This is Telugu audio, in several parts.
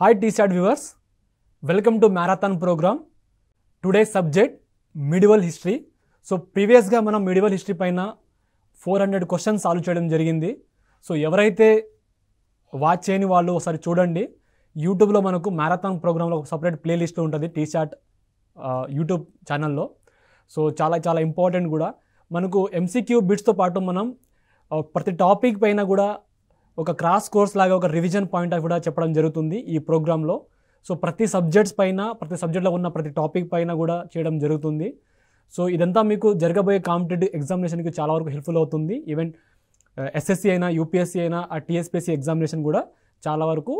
Hi T SAT viewers welcome to marathon program today subject medieval history so ప్రీవియస్గా మనం మిడివల్ హిస్టరీ పైన ఫోర్ హండ్రెడ్ క్వశ్చన్స్ సాల్వ్ చేయడం జరిగింది సో ఎవరైతే వాచ్ చేయని వాళ్ళు ఒకసారి చూడండి యూట్యూబ్లో మనకు మ్యారథాన్ ప్రోగ్రాంలో ఒక సపరేట్ ప్లేలిస్ట్ ఉంటుంది టీషార్ట్ యూట్యూబ్ ఛానల్లో సో చాలా చాలా ఇంపార్టెంట్ కూడా మనకు ఎంసీక్యూ బిట్స్తో పాటు మనం ప్రతి టాపిక్ పైన కూడా ఒక క్రాస్ కోర్స్ లాగా ఒక రివిజన్ పాయింట్ ఆఫ్ కూడా చెప్పడం జరుగుతుంది ఈ ప్రోగ్రాంలో సో ప్రతి సబ్జెక్ట్స్ పైన ప్రతి సబ్జెక్ట్లో ఉన్న ప్రతి టాపిక్ పైన కూడా చేయడం జరుగుతుంది సో ఇదంతా మీకు జరగబోయే కాంపిటేటివ్ ఎగ్జామినేషన్కి చాలా వరకు హెల్ప్ఫుల్ అవుతుంది ఈవెన్ ఎస్ఎస్సీ అయినా యూపీఎస్సీ అయినా ఆ టీఎస్పీఎస్సీ ఎగ్జామినేషన్ కూడా చాలా వరకు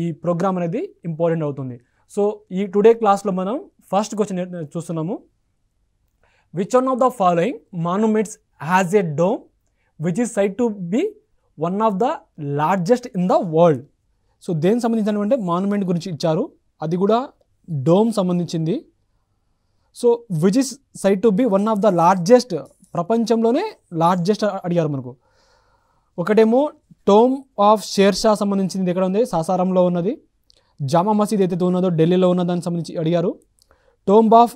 ఈ ప్రోగ్రామ్ అనేది ఇంపార్టెంట్ అవుతుంది సో ఈ టుడే క్లాస్లో మనం ఫస్ట్ క్వశ్చన్ చూస్తున్నాము which one of the following monuments has a dome which is said to be one of the largest in the world so దేనికి సంబంధించిన అంటే మాన్యుమెంట్ గురించి ఇచ్చారు అది కూడా డోమ్ సంబంధించింది so which is said to be one of the largest ప్రపంచంలోనే లార్జెస్ట్ అడిగారు మనకు ఒకటేమో టోమ్ ఆఫ్ షేర్షా సంబంధించింది ఎక్కడ ఉంది సాసారంలో ఉన్నది జామా మసీద్ ఏదైతే ఉన్నదో ఢిల్లీలో ఉన్న దానికి సంబంధించి అడిగారు టోంబ్ ఆఫ్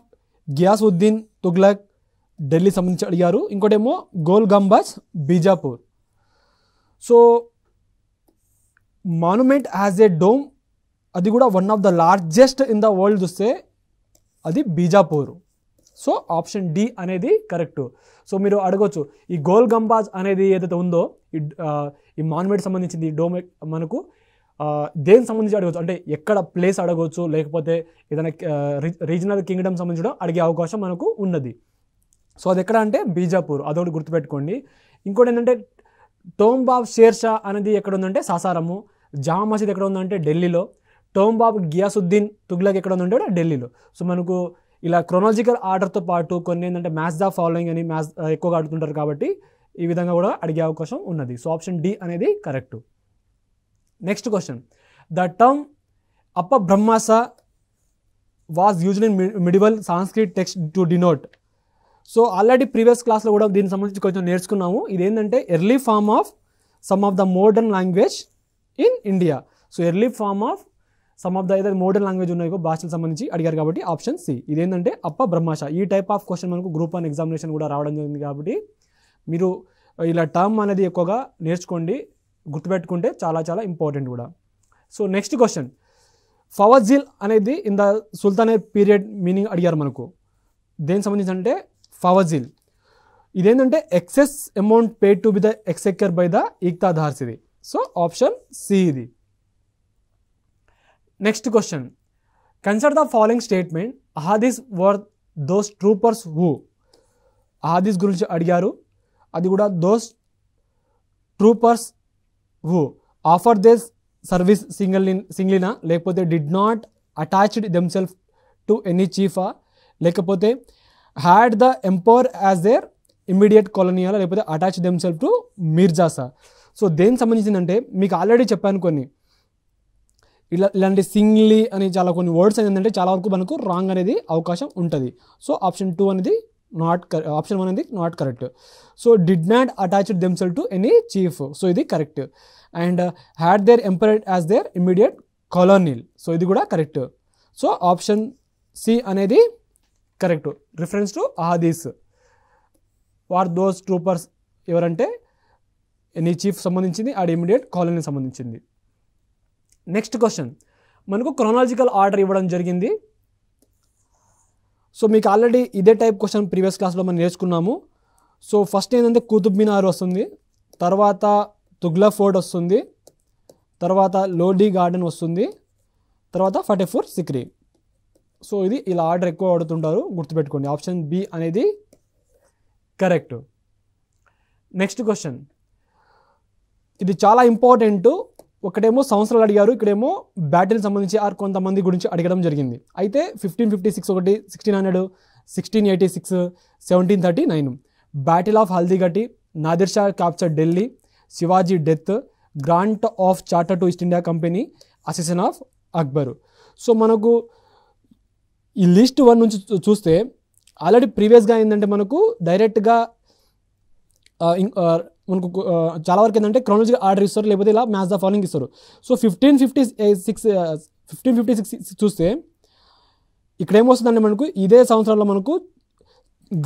గ్యాస్ ఉద్దీన్ తుగ్లక్ ఢిల్లీ సంబంధించి అడిగారు ఇంకోటేమో Gol Gumbaz Bijapur so monument has a dome అది కూడా one of the largest in the world చూస్తే అది బీజాపూర్ సో ఆప్షన్ డి అనేది కరెక్ట్ సో మీరు అడగవచ్చు ఈ గోల్ గంబాజ్ అనేది ఏదైతే ఉందో ఈ మాన్యుమెంట్ సంబంధించింది డోమ్ మనకు దేనికి సంబంధించి అడగవచ్చు అంటే ఎక్కడ ప్లేస్ అడగవచ్చు లేకపోతే ఏదైనా రీజనల్ కింగ్డమ్ సంబంధించడం అడిగే అవకాశం మనకు ఉన్నది సో అది ఎక్కడ అంటే బీజాపూర్ అదొకటి గుర్తుపెట్టుకోండి ఇంకోటి ఏంటంటే టోంబాబ్ షేర్షా అనేది ఎక్కడ ఉందంటే సాసారము జామా మసీద్ ఎక్కడ ఉందంటే ఢిల్లీలో టోంబాబ్ గియాసుద్దీన్ తుగ్లక్ ఎక్కడ ఉందంటే ఢిల్లీలో సో మనకు ఇలా క్రొనాలజికల్ ఆర్డర్తో పాటు కొన్ని ఏంటంటే మ్యాథ్స్ ద ఫాలోయింగ్ అని మ్యాథ్స్ ఎక్కువగా ఆడుతుంటారు కాబట్టి ఈ విధంగా కూడా అడిగే అవకాశం ఉన్నది సో ఆప్షన్ డి అనేది correct next question the term Apabhramsa was used in medieval Sanskrit text to denote so already previous క్లాస్లో కూడా దీనికి సంబంధించి కొంచెం నేర్చుకున్నాము ఇదేంటంటే early form of some of the modern language in India so early form of some of the ఏదైతే మోడర్న్ లాంగ్వేజ్ ఉన్నాయో భాషలకు సంబంధించి అడిగారు కాబట్టి ఆప్షన్ సి ఇదేంటంటే అప్ప బ్రహ్మాష ఈ టైప్ ఆఫ్ క్వశ్చన్ మనకు గ్రూప్ వన్ ఎగ్జామినేషన్ కూడా రావడం జరిగింది కాబట్టి మీరు ఇలా టర్మ్ అనేది ఎక్కువగా నేర్చుకోండి గుర్తుపెట్టుకుంటే చాలా చాలా ఇంపార్టెంట్ కూడా సో నెక్స్ట్ క్వశ్చన్ ఫవజిల్ అనేది in the sultanate period meaning అడిగారు మనకు దేనికి సంబంధించి అంటే ఫవజిల్ ఇదేంటంటే excess amount paid to be the exchequer by the ఈక్తాధార్స్ ఇది సో ఆప్షన్ సి ఇది next question consider the following statement అహాదీస్ వర్ దోస్ ట్రూపర్స్ హూ అహాదీస్ గురించి అడిగారు అది కూడా those troopers who offer their service single సింగిలినా లేకపోతే did not attached themself to any చీఫా లేకపోతే had the emperor as their immediate కాలనీయాల లేకపోతే అటాచ్ దెమ్ సెల్ఫ్ టు మీర్జాసా సో దేనికి సంబంధించిందంటే మీకు ఆల్రెడీ చెప్పాను కొన్ని ఇలా ఇలాంటి సింగ్లీ అని చాలా కొన్ని వర్డ్స్ అంటే చాలా వరకు మనకు రాంగ్ అనేది అవకాశం ఉంటుంది సో ఆప్షన్ టూ అనేది నాట్ ఆప్షన్ వన్ అనేది not correct so did not attached themselves to any chief so ఇది correct and had their emperor as their immediate colonel so ఇది కూడా కరెక్ట్ సో ఆప్షన్ సి అనేది కరెక్ట్ రిఫరెన్స్ టు అహదీస్ వార్ దోస్ ట్రూపర్స్ ఎవరంటే నీ చీఫ్ సంబంధించింది ఆడ ఇమీడియట్ కాలనీకి సంబంధించింది నెక్స్ట్ క్వశ్చన్ మనకు క్రోనాలజికల్ ఆర్డర్ ఇవ్వడం జరిగింది సో మీకు ఆల్రెడీ ఇదే టైప్ క్వశ్చన్ ప్రీవియస్ క్లాస్లో మనం నేర్చుకున్నాము సో ఫస్ట్ ఏంటంటే కుతుబ్ మినార్ వస్తుంది తర్వాత తుగ్లా ఫోర్ట్ వస్తుంది తర్వాత లోడీ గార్డెన్ వస్తుంది తర్వాత ఫటేఫూర్ సిక్రీ సో ఇది ఇలా ఆర్డర్ ఎక్కువ ఆడుతుంటారు గుర్తుపెట్టుకోండి ఆప్షన్ బి అనేది కరెక్ట్ నెక్స్ట్ క్వశ్చన్ ఇది చాలా ఇంపార్టెంట్ ఒకటేమో సంవత్సరాలు అడిగారు ఇక్కడేమో బ్యాటిల్ సంబంధించి ఆర్ కొంతమంది గురించి అడగడం జరిగింది అయితే ఫిఫ్టీన్ ఫిఫ్టీ సిక్స్ ఒకటి sixteen hundred sixteen eighty six seventeen thirty nine battle of Haldighati Nadir Shah capture Delhi Shivaji death grant of charter to East India Company accession of Akbar so మనకు ఈ లిస్ట్ వన్ నుంచి చూస్తే ఆల్రెడీ ప్రీవియస్గా ఏంటంటే మనకు డైరెక్ట్గా మనకు చాలా వరకు ఏంటంటే క్రోనాలజీ ఆర్డర్ ఇస్తారు లేకపోతే ఇలా మ్యాచ్ ద ఫాలోయింగ్ ఇస్తారు so fifteen fifty six fifteen fifty six చూస్తే ఇక్కడ ఏమొస్తుందంటే మనకు ఇదే సంవత్సరంలో మనకు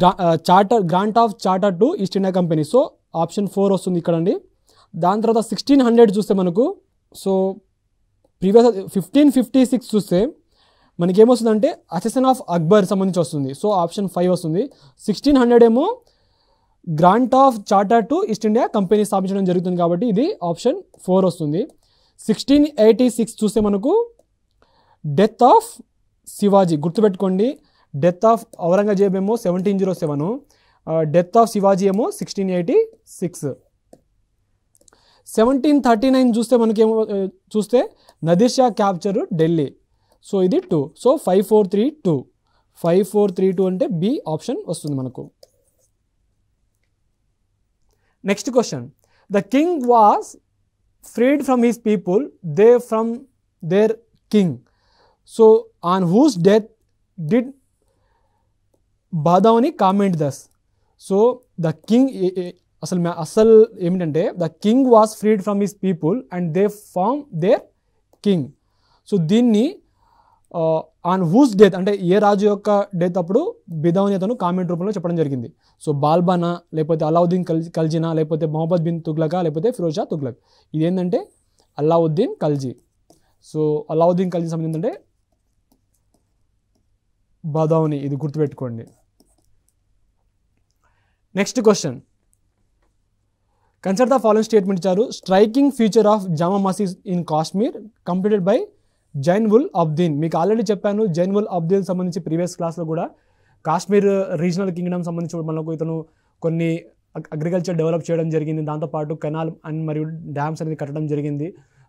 గ్రా charter grant of charter to East India Company so option four వస్తుంది ఇక్కడండి దాని తర్వాత సిక్స్టీన్ హండ్రెడ్ చూస్తే మనకు so previous fifteen fifty six చూస్తే అంటే అసెసన్ ఆఫ్ అక్బర్ సంబంధించి వస్తుంది సో ఆప్షన్ ఫైవ్ వస్తుంది సిక్స్టీన్ హండ్రెడ్ ఏమో grant of charter to East India Company స్థాపించడం జరుగుతుంది కాబట్టి ఇది ఆప్షన్ ఫోర్ వస్తుంది సిక్స్టీన్ ఎయిటీ సిక్స్ చూస్తే మనకు డెత్ ఆఫ్ శివాజీ గుర్తుపెట్టుకోండి డెత్ ఆఫ్ ఔరంగజేబ్ ఏమో seventeen zero seven death of Shivaji ఏమో sixteen eighty six seventeen thirty nine చూస్తే మనకేమో చూస్తే నదిర్షా క్యాప్చర్ ఢిల్లీ సో ఇది two so five four three two five four three two అంటే బి ఆప్షన్ వస్తుంది మనకు next question the king was freed from his people they from their king so on whose death did బాధావని comment thus so the king అసలు అసలు ఏమిటంటే the king was freed from his people and they from their king so దీన్ని ఆన్ వూస్ డెత్ అంటే ఏ రాజు యొక్క డెత్ అప్పుడు బిదౌని అతను కామెంట్ రూపంలో చెప్పడం జరిగింది సో బాల్బానా లేకపోతే అలావుద్దీన్ కల్ కల్జీనా లేకపోతే మొహమ్మద్ బిన్ తుగ్లకా లేకపోతే ఫిరోజా తుగ్లక్ ఇదేంటంటే అల్లావుద్దీన్ కల్జీ సో అలావుద్దీన్ కల్జీ సంబంధించి ఏంటంటే బదౌని ఇది గుర్తుపెట్టుకోండి next question consider the following statement ఇచ్చారు striking feature of Jama Masjid in Kashmir completed by Zain ul Abidin మీకు ఆల్రెడీ చెప్పాను జైన్ ఉల్ అబ్దీన్ సంబంధించి ప్రీవియస్ క్లాస్లో కూడా కాశ్మీర్ రీజనల్ కింగ్డమ్ సంబంధించి మనకు ఇతను కొన్ని అగ్రికల్చర్ డెవలప్ చేయడం జరిగింది దాంతోపాటు కెనాల్ అండ్ మరియు డ్యామ్స్ అనేది కట్టడం జరిగింది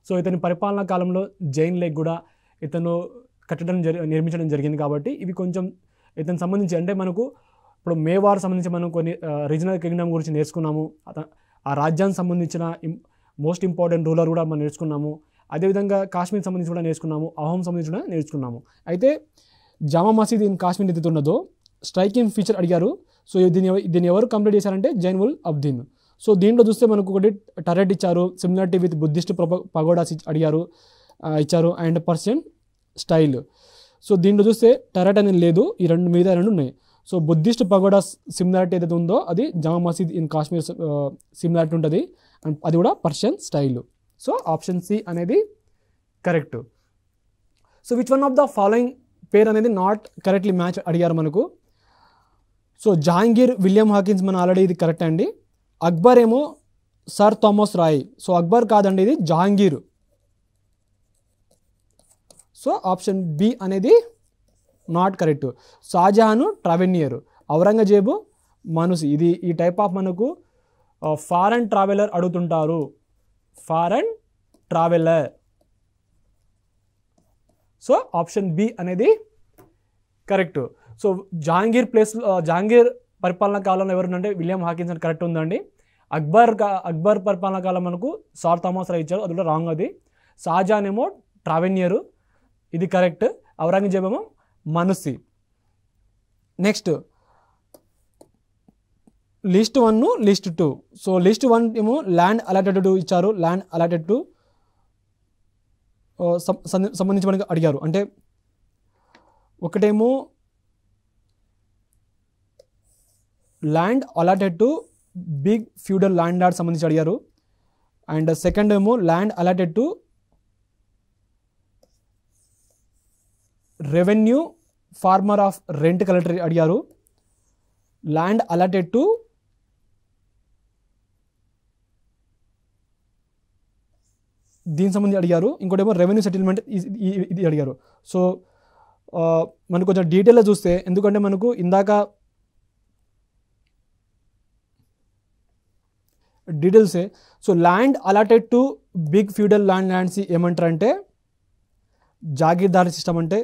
సో ఇతని పరిపాలనా కాలంలో జైన్ లేక్ కూడా ఇతను కట్టడం జరి నిర్మించడం జరిగింది కాబట్టి ఇవి కొంచెం ఇతను సంబంధించి అంటే మనకు ఇప్పుడు మేవార్ సంబంధించి మనం కొన్ని రీజనల్ కింగ్డమ్ గురించి నేర్చుకున్నాము ఆ రాజ్యానికి సంబంధించిన మోస్ట్ ఇంపార్టెంట్ రూలర్ కూడా మనం నేర్చుకున్నాము అదేవిధంగా కాశ్మీర్ సంబంధించి కూడా నేర్చుకున్నాము అహోం సంబంధించి కూడా నేర్చుకున్నాము అయితే జామా మసీద్ ఇన్ కాశ్మీర్ ఏదైతే ఉన్నదో స్ట్రైకింగ్ ఫీచర్ అడిగారు సో దీన్ని దీన్ని ఎవరు కంప్లీట్ చేశారంటే జైన్ ఉల్ అబ్దీన్ సో దీంట్లో చూస్తే మనకు ఒకటి టరెట్ ఇచ్చారు సిమిలారిటీ విత్ బుద్ధిస్ట్ పగోడాస్ అడిగారు ఇచ్చారు అండ్ పర్సన్ స్టైల్ సో దీంట్లో చూస్తే టరెట్ అనేది లేదు ఈ రెండు మీద రెండు ఉన్నాయి సో బుద్ధిస్ట్ పగోడా సిమిలారిటీ ఏదైతే ఉందో అది జామా మసీద్ ఇన్ కాశ్మీర్ సిమిలారిటీ ఉంటుంది అండ్ అది కూడా Persian style so option C అనేది correct so which one of the following pair అనేది నాట్ కరెక్ట్లీ మ్యాచ్ అడిగారు మనకు సో జహాంగీర్ విలియం హాకిన్స్ మన ఆల్రెడీ ఇది కరెక్ట్ అండి అక్బర్ ఏమో sir Thomas Roe so Akbar కాదండి ఇది జహాంగీర్ సో ఆప్షన్ బి అనేది not correct Shah Jahan Tavernier Aurangzeb మనసు ఇది ఈ టైప్ ఆఫ్ మనకు ఫారెన్ ట్రావెలర్ అడుగుతుంటారు foreign traveller so option B అనేది correct so Jahangir place Jahangir పరిపాలన కాలంలో ఎవరునంటే విలియం హాకిన్స్ అని కరెక్ట్ ఉందండి అక్బర్ అక్బర్ పరిపాలన కాలం మనకు సార్ థామస్ రా ఇచ్చారు అందులో రాంగ్ అది షాజాన్ ఏమో ట్రావెన్యరు ఇది కరెక్ట్ ఔరంగజేబ్ మనసి next list one list two so list one ఏమో ల్యాండ్ అలాటెడ్ టు ఇచ్చారు ల్యాండ్ అలాటెడ్ టు సంబంధించి మనకి అడిగారు అంటే ఒకటేమో land allotted to big feudal landlords సంబంధించి అడిగారు అండ్ సెకండ్ ఏమో land allotted to revenue farmer of rent collector అడిగారు ల్యాండ్ అలాటెడ్ టు దీని సంబంధించి అడిగారు ఇంకోటేమో రెవెన్యూ సెటిల్మెంట్ ఇది అడిగారు సో మనకు కొంచెం డీటెయిల్గా చూస్తే ఎందుకంటే మనకు ఇందాక డీటెయిల్సే so land allotted to big feudal land lands ఏమంటారంటే జాగీర్దారి సిస్టమ్ అంటే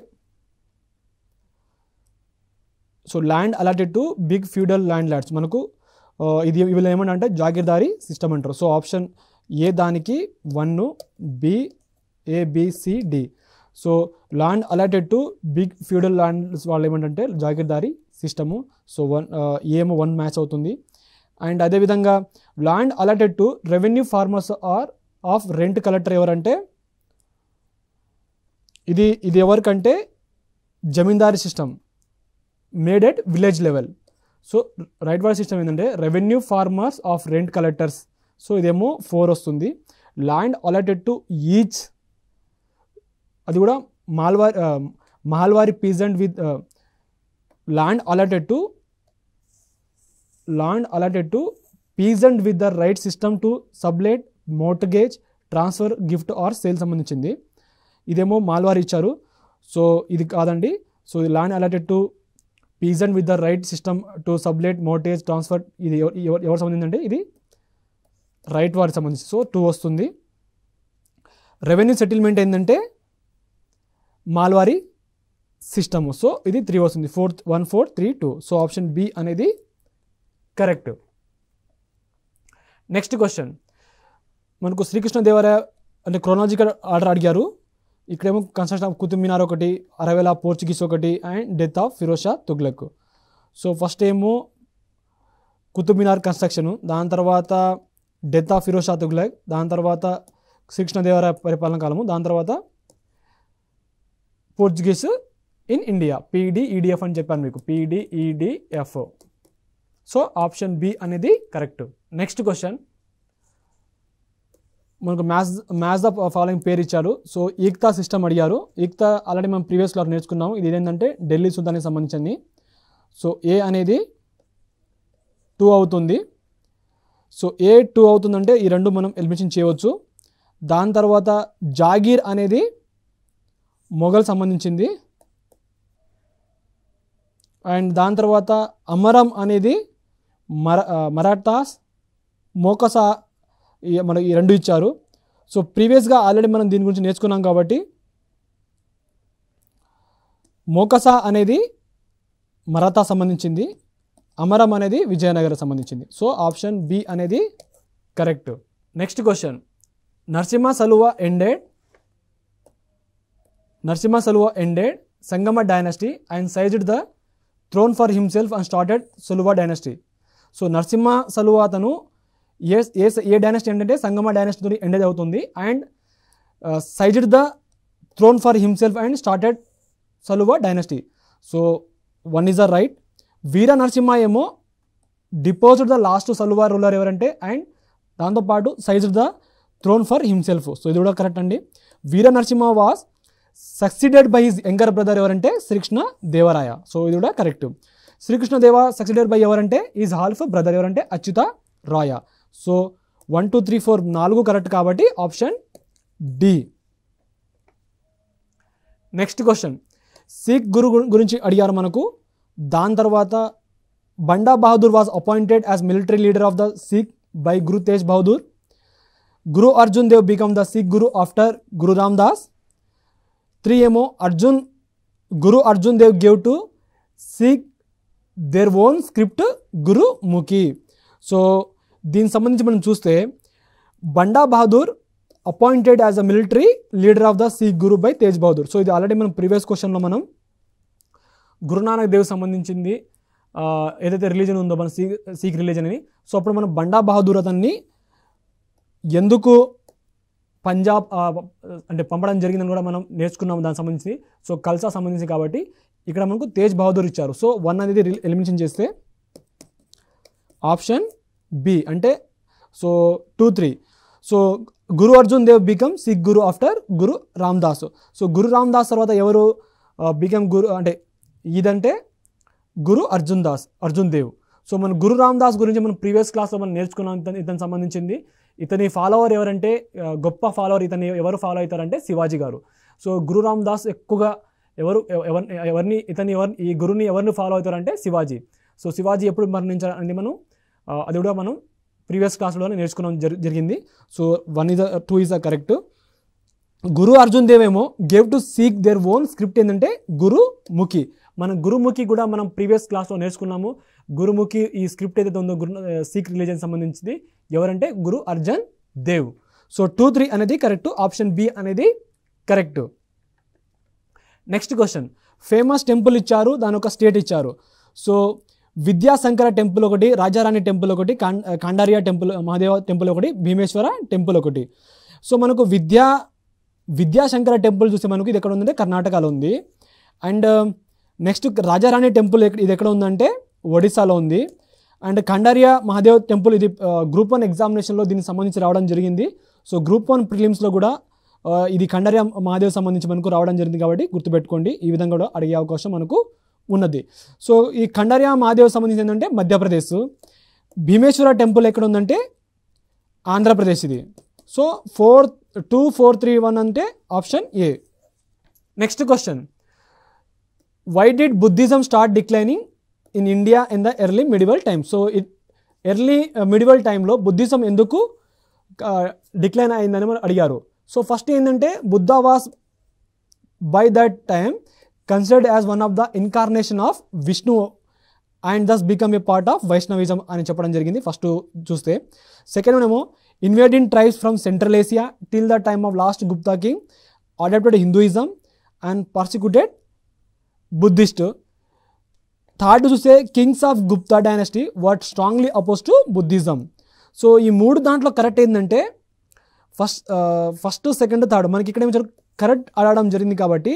so land allotted to big feudal land lands మనకు ఇది వీళ్ళు ఏమంటారు అంటే జాగీర్దారి సిస్టమ్ అంటారు సో ఆప్షన్ ఏ దానికి one B A B C D so land allotted to big feudal lands వాళ్ళు ఏమంటే జాగీర్దారీ సిస్టము సో వన్ ఏమో వన్ మ్యాచ్ అవుతుంది అండ్ అదేవిధంగా land allotted to revenue farmers or of rent collector ఎవరంటే ఇది ఇది ఎవరికంటే zamindari system made at village level so right వాళ్ళ సిస్టమ్ ఏంటంటే revenue farmers of rent collectors so ఇదేమో ఫోర్ వస్తుంది ల్యాండ్ అలాటెడ్ టు ఈచ్ అది కూడా mahalwari mahalwari peasant with land allotted to land allotted to peasant with the right system to sublet mortgage transfer gift or sale సంబంధించింది ఇదేమో మాల్వారి ఇచ్చారు సో ఇది కాదండి సో ఇది land allotted to peasant with the right system to sublet మోటేజ్ transfer ఇది ఎవరు సంబంధించి అంటే ఇది రైట్ వారికి సంబంధించి సో టూ వస్తుంది రెవెన్యూ సెటిల్మెంట్ ఏంటంటే మాల్వారి సిస్టమ్ సో ఇది త్రీ వస్తుంది fourth one four three two so option B అనేది కరెక్ట్ నెక్స్ట్ క్వశ్చన్ మనకు శ్రీకృష్ణదేవరాయ అంటే క్రోనాలజికల్ ఆర్డర్ అడిగారు ఇక్కడేమో కన్స్ట్రక్షన్ ఆఫ్ కుతుబ్ ఒకటి అరవేల పోర్చుగీస్ ఒకటి and death of Firozshah Tughlaq so first ఏమో కుతుబ్మినార్ కన్స్ట్రక్షను కన్స్ట్రక్షన్ దాని తర్వాత డెత్ ఆఫ్ ఫిరోజ్ షా తుగ్లక్ దాని తర్వాత శిక్షణ దేవరాయ పరిపాలన కాలము దాని తర్వాత పోర్చుగీస్ ఇన్ ఇండియా పీడిఈడిఎఫ్ అని చెప్పాను మీకు పీడిఈడిఎఫ్ సో ఆప్షన్ బి అనేది కరెక్ట్ నెక్స్ట్ క్వశ్చన్ మనకు మ్యాథ్స్ మ్యాథ్స్ ద ఫాలోయింగ్ పేరు ఇచ్చారు సో ఈక్తా సిస్టమ్ అడిగారు ఈక్తా ఆల్రెడీ మనం ప్రీవియస్ క్లాస్ నేర్చుకున్నాము ఇది ఏంటంటే ఢిల్లీ సుల్తానికి సంబంధించింది సో ఏ అనేది టూ అవుతుంది సో ఏ టూ అవుతుందంటే ఈ రెండు మనం ఎలిమినేషన్ చేయవచ్చు దాని తర్వాత జాగీర్ అనేది మొఘల్ సంబంధించింది అండ్ దాని తర్వాత అమరం అనేది మర మరాఠాస్ మోకసా మన ఈ రెండు ఇచ్చారు సో ప్రీవియస్గా ఆల్రెడీ మనం దీని గురించి నేర్చుకున్నాం కాబట్టి మోకసా అనేది మరాఠా సంబంధించింది అమరం అనేది విజయనగరం సంబంధించింది సో ఆప్షన్ బి అనేది correct next question Narasimha Saluva ended Narasimha Saluva ended Sangama dynasty and seized the throne for himself and started Saluva dynasty so Narasimha Saluva అతను ఏ ఏ ఏ డైనస్టీ ఏంటంటే సంగమ డైనస్టీ ఎండెడ్ అవుతుంది and seized the throne for himself and started Saluva dynasty so one is a right Veera Narasimha ఏమో deposed the last Saluva ruler ఎవరంటే అండ్ దాంతోపాటు seize the throne for himself so ఇది కూడా కరెక్ట్ అండి Veera Narasimha was succeeded by his younger brother ఎవరంటే శ్రీకృష్ణ దేవరాయ సో ఇది కూడా correct Srikrishna Deva succeeded by ఎవరంటే ఈజ్ హాల్ఫ్ బ్రదర్ ఎవరంటే Achyuta Raya so one two three four నాలుగు కరెక్ట్ కాబట్టి option D next question Sikh Guru గురించి అడిగారు మనకు దాని తర్వాత Banda Bahadur was appointed as military leader of the Sikh by Guru Tegh Bahadur Guru Arjun Dev become the Sikh Guru after Guru Ramdas three ఏమో Arjun Guru Arjun Dev gave to Sikh their own script Gurmukhi so దీనికి సంబంధించి మనం చూస్తే Banda Bahadur appointed as a military leader of the Sikh Guru by Tegh Bahadur so ఇది ఆల్రెడీ మనం ప్రీవియస్ క్వశ్చన్లో మనం గురునానక్ దేవ్ సంబంధించింది ఏదైతే రిలీజన్ ఉందో మన సీక్ సీక్ రిలీజన్ అని సో అప్పుడు మనం బండా బహదూర్ అతన్ని ఎందుకు పంజాబ్ అంటే పంపడం జరిగిందని కూడా మనం నేర్చుకున్నాం దానికి సంబంధించి సో కల్సా సంబంధించి కాబట్టి ఇక్కడ మనకు తేజ్ బహదూర్ ఇచ్చారు సో వన్ అనేది ఎలిమినేషన్ చేస్తే ఆప్షన్ బి అంటే so two three so Guru Arjun Dev become Sikh Guru after Guru Ramdas so Guru Ramdas తర్వాత ఎవరు బికమ్ గురు అంటే ఇదంటే గురు అర్జున్ దాస్ అర్జున్ దేవ్ సో మన గురు రామ్దాస్ గురించి మనం ప్రీవియస్ క్లాస్లో మనం నేర్చుకున్నాం ఇతను ఇతనికి సంబంధించింది ఇతని ఫాలోవర్ ఎవరంటే గొప్ప ఫాలోవర్ ఇతని ఎవరు ఫాలో అవుతారంటే శివాజీ గారు సో గురు రామ్దాస్ ఎక్కువగా ఎవరు ఎవరిని ఇతని ఎవరిని ఈ గురుని ఎవరిని ఫాలో అవుతారంటే శివాజీ సో శివాజీ ఎప్పుడు మరణించారని మనం అది కూడా మనం ప్రీవియస్ క్లాస్లోనే నేర్చుకున్నాం జరిగింది so one is two is the correct Guru Arjun Dev ఏమో gave to Sikh their own script ఏంటంటే గురు ముఖి మనం గురుముఖి కూడా మనం ప్రీవియస్ క్లాస్లో నేర్చుకున్నాము గురుముఖి ఈ స్క్రిప్ట్ ఏదైతే ఉందో గురు సీక్ రిలీజన్ సంబంధించింది ఎవరంటే Guru Arjan Dev so two three అనేది కరెక్ట్ ఆప్షన్ బి అనేది correct next question famous temple ఇచ్చారు దాని ఒక స్టేట్ ఇచ్చారు సో విద్యాశంకర టెంపుల్ ఒకటి రాజారాణి టెంపుల్ ఒకటి కాండారియా టెంపుల్ మహాదేవ టెంపుల్ ఒకటి భీమేశ్వర టెంపుల్ ఒకటి సో మనకు విద్యా విద్యాశంకర టెంపుల్ చూస్తే మనకు ఇది ఎక్కడ ఉందంటే కర్ణాటకలో ఉంది అండ్ నెక్స్ట్ రాజారాణి టెంపుల్ ఇది ఎక్కడ ఉందంటే ఒడిశాలో ఉంది అండ్ కండారియా మహాదేవ్ టెంపుల్ ఇది గ్రూప్ వన్ ఎగ్జామినేషన్లో దీనికి సంబంధించి రావడం జరిగింది సో గ్రూప్ వన్ ప్రిలిమ్స్లో కూడా ఇది కండారియా మహాదేవ్ సంబంధించి మనకు రావడం జరిగింది కాబట్టి గుర్తుపెట్టుకోండి ఈ విధంగా కూడా అడిగే అవకాశం మనకు ఉన్నది సో ఈ కండారియా మహాదేవ్ సంబంధించి ఏంటంటే మధ్యప్రదేశ్ భీమేశ్వర టెంపుల్ ఎక్కడ ఉందంటే ఆంధ్రప్రదేశ్ ఇది so four two four three one అంటే option A next question why did Buddhism start declining in India in the early medieval times? So it early medieval టైంలో బుద్ధిజం ఎందుకు డిక్లైన్ అయిందని మనం అడిగారు సో ఫస్ట్ ఏంటంటే Buddha was by that time considered as one of the incarnation of Vishnu and thus become a part of Vaishnavism అని చెప్పడం జరిగింది ఫస్ట్ చూస్తే సెకండ్ ఏమో invading tribes from Central Asia till the time of last Gupta king adopted Hinduism and persecuted Buddhist third చూస్తే kings of Gupta dynasty what strongly oppose to Buddhism so ఈ మూడు దాంట్లో కరెక్ట్ ఏంటంటే ఫస్ట్ ఫస్ట్ సెకండ్ థర్డ్ మనకి ఇక్కడ ఏమి కరెక్ట్ అడగడం జరిగింది కాబట్టి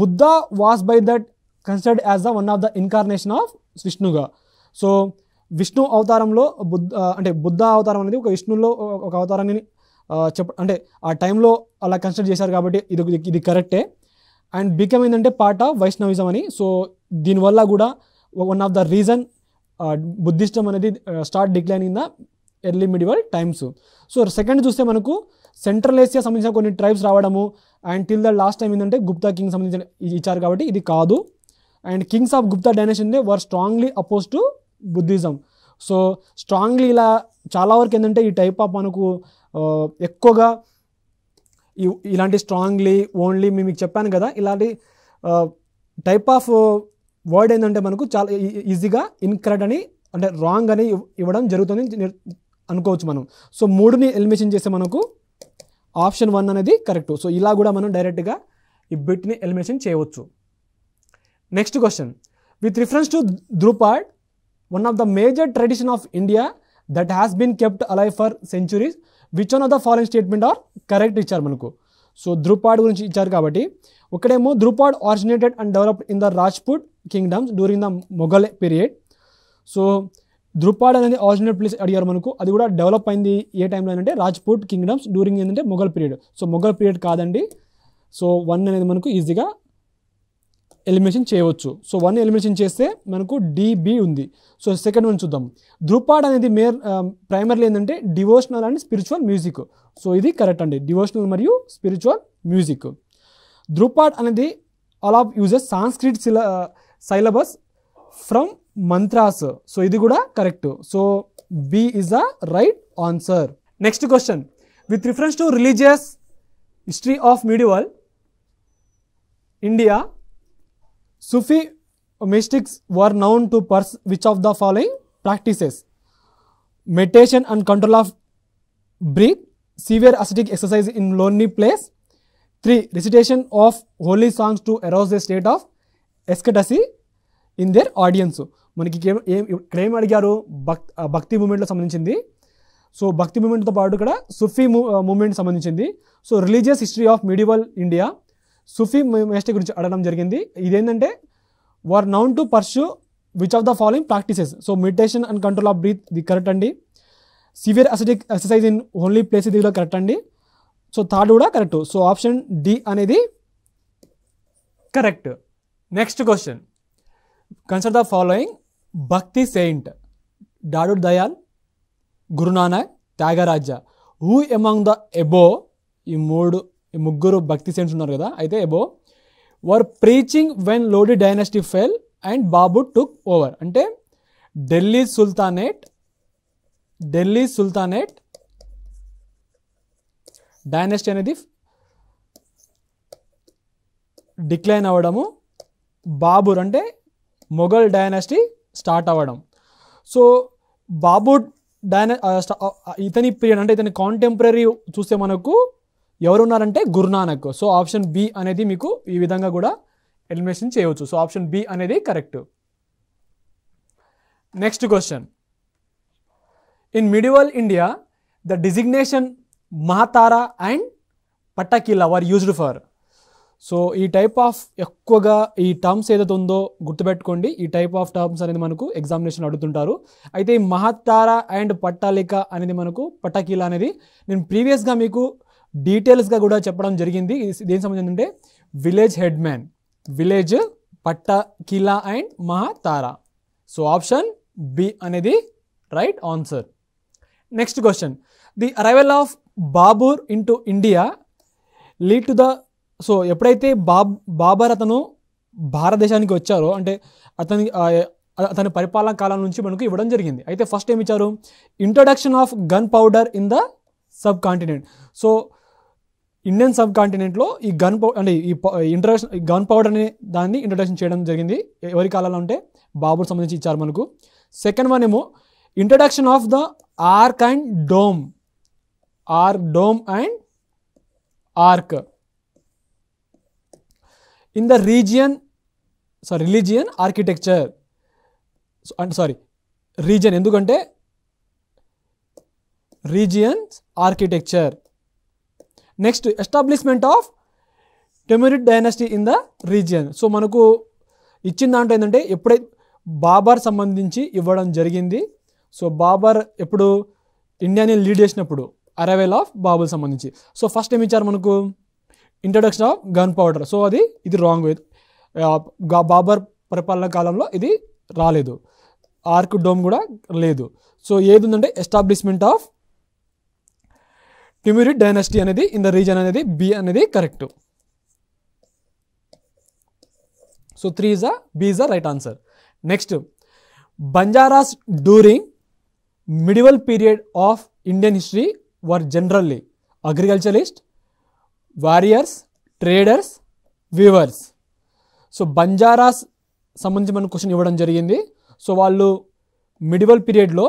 Buddha was by that considered as the one of the incarnation of విష్ణుగా సో విష్ణు అవతారంలో బుద్ధ అంటే బుద్ధ అవతారం అనేది ఒక విష్ణులో ఒక అవతారాన్ని చెప్ప అంటే ఆ టైంలో అలా కన్సిడర్ చేశారు కాబట్టి ఇది ఇది కరెక్టే అండ్ బికమ్ ఏంటంటే పార్ట్ ఆఫ్ వైష్ణవిజం అని సో దీనివల్ల కూడా one of the reason Buddhism అనేది start decline in the early medieval times so second చూస్తే మనకు సెంట్రల్ ఏసియా సంబంధించిన కొన్ని ట్రైబ్స్ రావడము and till the last time ఏంటంటే గుప్తా కింగ్ సంబంధించిన ఇచ్చారు కాబట్టి ఇది కాదు and kings of Gupta they were strongly oppose to Buddhism so strongly ఇలా చాలా వరకు ఏంటంటే ఈ టైప్ ఆఫ్ మనకు uh, ఎక్కువగా ఇలాంటి స్ట్రాంగ్లీ ఓన్లీ మీకు చెప్పాను కదా ఇలాంటి టైప్ ఆఫ్ వర్డ్ ఏంటంటే మనకు చాలా ఈజీగా ఇన్కరెక్ట్ అని అంటే రాంగ్ అని ఇవ్వడం జరుగుతుంది అనుకోవచ్చు మనం సో మూడుని ఎలిమినేషన్ చేస్తే మనకు ఆప్షన్ వన్ అనేది కరెక్ట్ సో ఇలా కూడా మనం డైరెక్ట్గా ఈ బిట్ని ఎలిమినేషన్ చేయవచ్చు next question with reference to dhrupad one of the major tradition of India that has been kept alive for centuries which one of the following statement are correct ఇచ్చారు మనకు సో ధృపాడ్ గురించి ఇచ్చారు కాబట్టి ఒకటేమో dhrupad originated and developed in the Rajput kingdoms during the Mughal period so ధ్రుపాడ్ అనేది ఆరిజినల్ ప్లేస్ అడిగారు మనకు అది కూడా డెవలప్ అయింది ఏ టైంలో అంటే రాజ్పూట్ కింగ్డమ్స్ డ్యూరింగ్ ఏంటంటే Mughal period so Mughal period కాదండి సో వన్ అనేది మనకు ఈజీగా ఎలిమినేషన్ చేయవచ్చు సో వన్ ఎలిమినేషన్ చేస్తే మనకు డిబి ఉంది సో సెకండ్ వన్ చూద్దాం ధృపాడ్ అనేది మేర్ ప్రైమర్లీ ఏంటంటే devotional and spiritual music so ఇది కరెక్ట్ అండి డివోషనల్ మరియు స్పిరిచువల్ మ్యూజిక్ ధృపాడ్ అనేది ఆల్ ఆఫ్ యూజెస్ సాంస్క్రిట్ సిల సైలబస్ ఫ్రమ్ మంత్రాస్ సో ఇది కూడా correct so B is the right answer next question with reference to religious history of medieval India Sufi mystics were known to pursue which of the following practices? Meditation and control of breath, severe ascetic exercise in lonely place, 3. Recitation of holy songs to arouse a state of ecstasy in their audience మనకి ఏం ఇక్కడ ఏం అడిగారు భక్ భక్తి మూమెంట్లో సంబంధించింది సో భక్తి మూమెంట్తో పాటు ఇక్కడ సుఫీ మూమెంట్ సంబంధించింది so religious history of medieval India Sufi mystics గురించి అడగడం జరిగింది ఇదేంటంటే were known to pursue which of the following practices so meditation and control of breath ఇది కరెక్ట్ అండి severe ascetic exercise in only place ఇది కూడా కరెక్ట్ అండి సో థర్డ్ కూడా కరెక్ట్ సో ఆప్షన్ డి అనేది correct next question consider the following bhakti saint Dadu Dayal Gurunanak Tyagaraja who among the above ఈ మూడు ఈ ముగ్గురు భక్తి సెంట్స్ ఉన్నారు కదా అయితే above were preaching when Lodi dynasty fell and Babur took over అంటే Delhi sultanate Delhi sultanate dynasty అనేది డిక్లైన్ అవ్వడము బాబుర్ అంటే మొఘల్ డైనాసిటీ స్టార్ట్ అవ్వడం సో బాబు డైనా ఇతని పీరియడ్ అంటే ఇతని కాంటెంపరీ చూస్తే మనకు ఎవరు ఉన్నారంటే గురునానక్ సో ఆప్షన్ బి అనేది మీకు ఈ విధంగా కూడా ఎలిమినేషన్ చేయవచ్చు సో ఆప్షన్ బి అనేది correct next question in medieval India the designation mahattara and pattakila were used for so ఈ టైప్ ఆఫ్ ఎక్కువగా ఈ టర్మ్స్ ఏదైతే ఉందో గుర్తుపెట్టుకోండి ఈ టైప్ ఆఫ్ టర్మ్స్ అనేది మనకు ఎగ్జామినేషన్ అడుగుతుంటారు అయితే ఈ మహత్తార అండ్ పట్టాలిక అనేది మనకు పట్టకీల అనేది నేను ప్రీవియస్గా మీకు డీటెయిల్స్గా కూడా చెప్పడం జరిగింది దేనికి సంబంధించి అంటే విలేజ్ హెడ్ మ్యాన్ విలేజ్ కిలా and mahattara so option B అనేది right answer next question the arrival of Babur to India lead to the so ఎప్పుడైతే బాబ్ బాబర్ అతను భారతదేశానికి వచ్చారో అంటే అతని అతని పరిపాలన కాలం నుంచి మనకు ఇవ్వడం జరిగింది అయితే ఫస్ట్ ఏమి ఇచ్చారు introduction of gun gunpowder in the subcontinent so Indian సబ్ కాంటినెంట్లో ఈ గన్ పౌ అంటే ఈ ఇంట్రడక్షన్ గన్ పౌడర్ అనే దాన్ని ఇంట్రడక్షన్ చేయడం జరిగింది ఎవరి కాలంలో అంటే బాబుకి సంబంధించి ఇచ్చారు మనకు సెకండ్ వన్ ఏమో introduction of the arch and dome or dome and arch in the region sorry religion architecture and sorry region ఎందుకంటే regions architecture next establishment of Timurid dynasty in the region so మనకు ఇచ్చిన దాంట్లో ఏంటంటే ఎప్పుడైతే బాబర్ సంబంధించి ఇవ్వడం జరిగింది సో బాబర్ ఎప్పుడు ఇండియాని లీడ్ చేసినప్పుడు అరైవల్ ఆఫ్ బాబుల్ సంబంధించి సో ఫస్ట్ ఏమి ఇచ్చారు మనకు introduction of gun powder so అది ఇది రాంగ్ బాబర్ పరిపాలన కాలంలో ఇది రాలేదు ఆర్క్ డోమ్ కూడా లేదు సో ఏది ఉందంటే ఎస్టాబ్లిష్మెంట్ ఆఫ్ ట్యూమిరిడ్ డైనాసిటీ అనేది ఇన్ ద రీజన్ అనేది బి అనేది correct so three is a B is the right answer next Banjaras during medieval period of Indian history were generally agriculturist warriors traders weavers so Banjaras సంబంధించి మనం క్వశ్చన్ ఇవ్వడం జరిగింది సో వాళ్ళు మిడివల్ పీరియడ్లో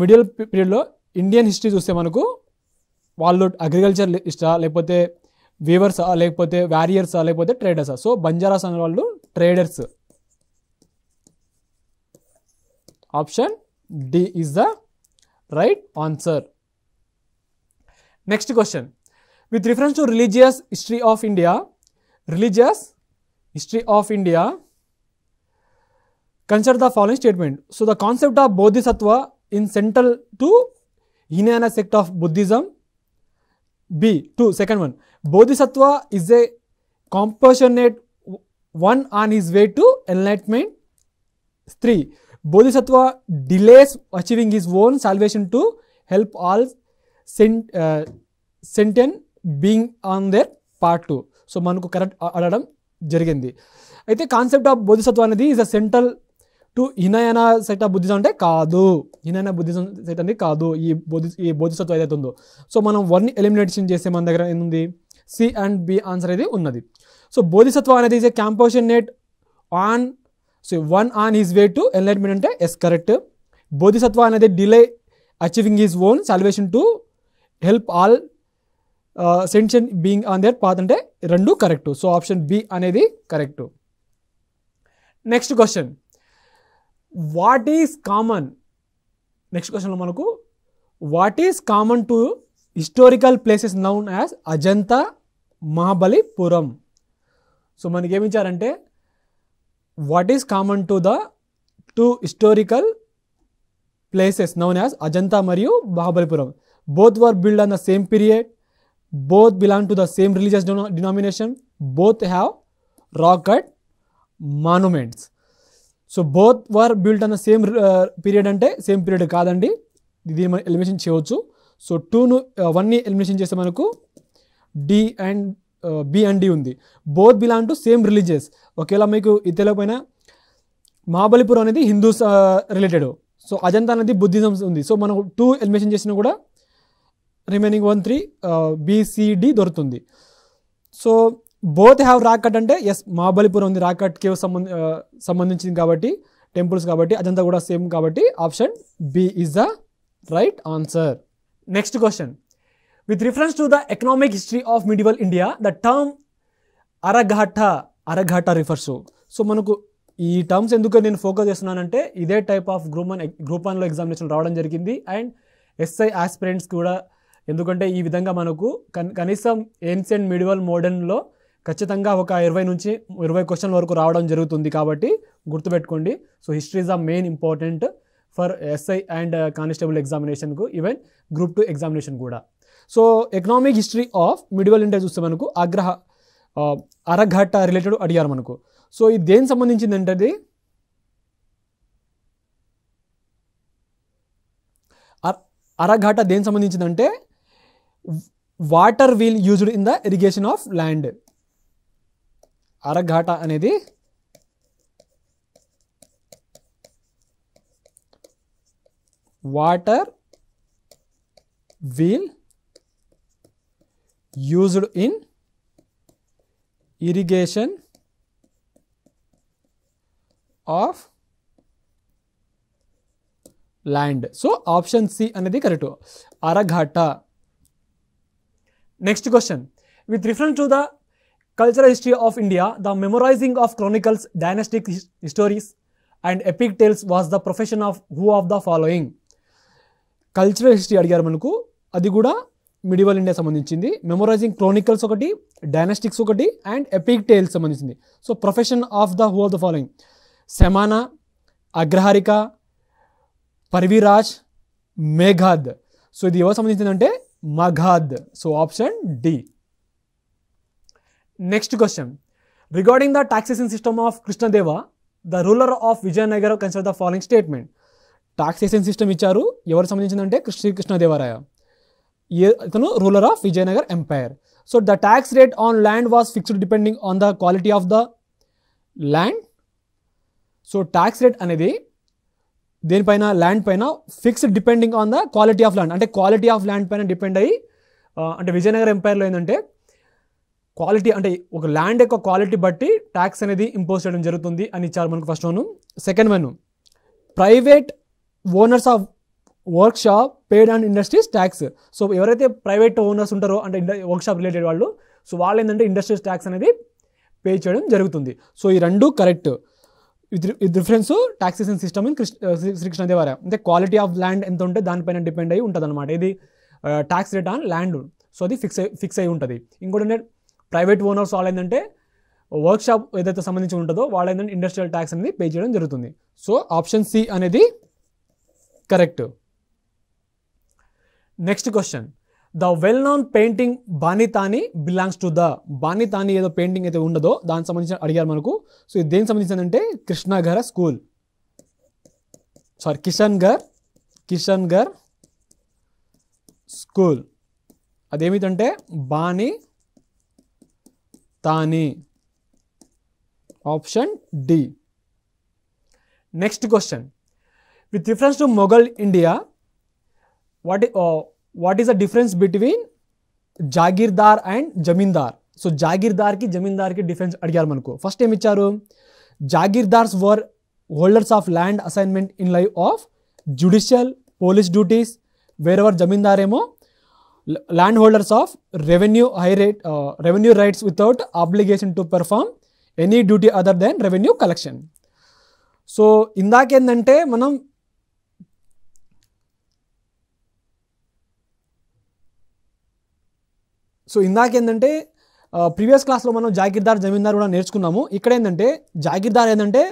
మిడివల్ పీరియడ్లో ఇండియన్ హిస్టరీ చూస్తే మనకు వాళ్ళు అగ్రికల్చర్ ఇష్టా లేకపోతే వీవర్సా లేకపోతే వ్యారియర్సా లేకపోతే ట్రేడర్సా సో బంజారాస్ అనే వాళ్ళు traders option D is the right answer next question with reference to religious history of India religious history of India consider the following statement so the concept of Bodhisattva in central to Hinayana sect of Buddhism. B. Two. Second one. Bodhisattva is a compassionate one on his way to enlightenment. Three. Bodhisattva delays achieving his own salvation to help all sent, uh, sentient being on their part two so మనకు కరెక్ట్ అడగడం జరిగింది అయితే కాన్సెప్ట్ ఆఫ్ బోధిసత్వం అనేది is a central to Hinayana sect of Buddhism అంటే కాదు హినయన బుద్ధిజం సెట్ అనేది కాదు ఈ బోధి ఈ బోధిసత్వం ఏదైతే ఉందో సో మనం వన్ ఎలిమినేషన్ చేస్తే మన దగ్గర ఏంది సి అండ్ బి ఆన్సర్ అయితే ఉన్నది సో బోధిసత్వం అనేది is a compassionate on so one on his way to enlightenment అంటే ఎస్ కరెక్ట్ బోధిసత్వ అనేది delay achieving his own salvation to help all sentient being on their path అంటే రెండు కరెక్ట్ సో ఆప్షన్ బి అనేది correct next question what is common next క్వశ్చన్లో మనకు what is common to historical places known as Ajanta Mahabalipuram so మనకి ఏమిచ్చారంటే what is common to the two historical places known as Ajanta మరియు Mahabalipuram both were build on the same period both belong to the same religious denomination both have rock cut monuments so both were built on a same period అంటే సేమ్ పీరియడ్ కాదండి దీన్ని మనం ఎలిమినేషన్ చేయవచ్చు సో టూను వన్ని ఎలిమినేషన్ చేస్తే మనకు D and B and D ఉంది both belong to same religious ఒకవేళ మీకు ఇది తెలియకపోయినా మహాబలిపురం అనేది హిందూస్ రిలేటెడ్ సో అజంతా అనేది బుద్ధిజం ఉంది సో మనం టూ ఎలిమినేషన్ చేసినా కూడా రిమైనింగ్ వన్ త్రీ బీసీడి దొరుకుతుంది సో బోత్ హ్యావ్ రాకట్ అంటే ఎస్ మహాబలిపురం ఉంది రాకట్ కేవ్ సంబంధ సంబంధించింది కాబట్టి టెంపుల్స్ కాబట్టి అదంతా కూడా సేమ్ కాబట్టి option B is the right answer next question with reference to the economic history of medieval India the term araghatta araghatta refers so మనకు ఈ టర్మ్స్ ఎందుకు నేను ఫోకస్ చేస్తున్నానంటే ఇదే type of group one group వన్లో ఎగ్జామినేషన్ రావడం జరిగింది అండ్ ఎస్ఐ ఆస్పిరెంట్స్ కూడా ఎందుకంటే ఈ విధంగా మనకు కనీసం ఏన్షియంట్ మిడివల్ మోడర్న్లో ఖచ్చితంగా ఒక ఇరవై నుంచి ఇరవై క్వశ్చన్ వరకు రావడం జరుగుతుంది కాబట్టి గుర్తుపెట్టుకోండి so history is a main important for SI and constable ఎగ్జామినేషన్కు ఈవెన్ గ్రూప్ టూ ఎగ్జామినేషన్ కూడా so economic history of medieval India చూస్తే మనకు ఆగ్రహ అరఘట్ట రిలేటెడ్ అడిగారు మనకు సో ఇది దేనికి సంబంధించింది అంటే అరఘట దేనికి సంబంధించిందంటే water wheel used in the irrigation of land araghatta అనేది water wheel used in irrigation of land so option C అనేది correct araghatta next question with reference to the cultural history of India the memorizing of chronicles, dynastic his and epic epic was the profession of who of the following cultural history అడిగారు మనకు అది కూడా మిడివల్ ఇండియా సంబంధించింది మెమొరైజింగ్ క్రోనికల్స్ ఒకటి డైనస్టిక్స్ ఒకటి అండ్ ఎపిక్ టెయిల్స్ సంబంధించింది so profession of the who of the following సెమానా అగ్రహారిక పర్వీరాజ్ మేఘాద్ సో ఇది ఎవరు సంబంధించిందంటే Magadh so option D next question regarding the taxation system of Krishnadeva the ruler of Vijayanagar consider the following statement taxation system ఇచ్చారు ఎవరు సంబంధించిందంటే శ్రీ కృష్ణదేవరాయ ఇతను ruler of Vijayanagar empire so the tax rate on land was fixed depending on the quality of the land so tax rate అనేది దేనిపైన ల్యాండ్ పైన fixed depending on the quality of land అంటే క్వాలిటీ ఆఫ్ ల్యాండ్ పైన డిపెండ్ అయ్యి అంటే విజయనగర్ ఎంపైర్లో ఏంటంటే క్వాలిటీ అంటే ఒక ల్యాండ్ యొక్క క్వాలిటీ బట్టి ట్యాక్స్ అనేది ఇంపోజ్ చేయడం జరుగుతుంది అని ఇచ్చారు మనకు first one second one private owners of workshop paid and industries tax so ఎవరైతే ప్రైవేట్ ఓనర్స్ ఉంటారో అంటే వర్క్ షాప్ రిలేటెడ్ వాళ్ళు సో వాళ్ళు ఏంటంటే ఇండస్ట్రీస్ ట్యాక్స్ అనేది పే చేయడం జరుగుతుంది సో ఈ రెండు correct with difference taxation system in Krishna Srikrishna దేవాలయ అంటే క్వాలిటీ ఆఫ్ ల్యాండ్ ఎంత ఉంటే దానిపైన డిపెండ్ అయి ఉంటుంది అనమాట ఇది tax rate on land so అది ఫిక్స్ ఫిక్స్ అయి ఉంటుంది ఇంకోటి ప్రైవేట్ ఓనర్స్ వాళ్ళు ఏంటంటే వర్క్ షాప్ ఏదైతే సంబంధించి ఉంటుందో వాళ్ళు ఏంటంటే ఇండస్ట్రియల్ ట్యాక్స్ అనేది పే చేయడం జరుగుతుంది సో ఆప్షన్ సి అనేది correct next question the well known painting Bani Thani belongs to the Bani Thani ఏదో పెయింటింగ్ అయితే ఉండదో దానికి సంబంధించిన అడిగారు మనకు సో ఇది దేనికి సంబంధించిందంటే Krishnagarh school sorry Kishangarh Kishangarh school అదేమిటంటే Bani Thani option D next question with reference to Mughal India what what is the difference between jagirdar and zamindar so जागीरदार की जमींदार की डिफरेंस अड़गर मन को first jagirdars were holders of land assignment in life of judicial police duty whereas जमींदारेमो land holders of revenue hereditary revenue rights without obligation to perform any duty other than revenue collection so ఇందాకేందంటే మనం సో ఇందాకేందంటే ప్రీవియస్ క్లాస్లో మనం జాగీర్దార్ జమీందార్ కూడా నేర్చుకున్నాము ఇక్కడ ఏంటంటే జాగీర్దార్ ఏంటంటే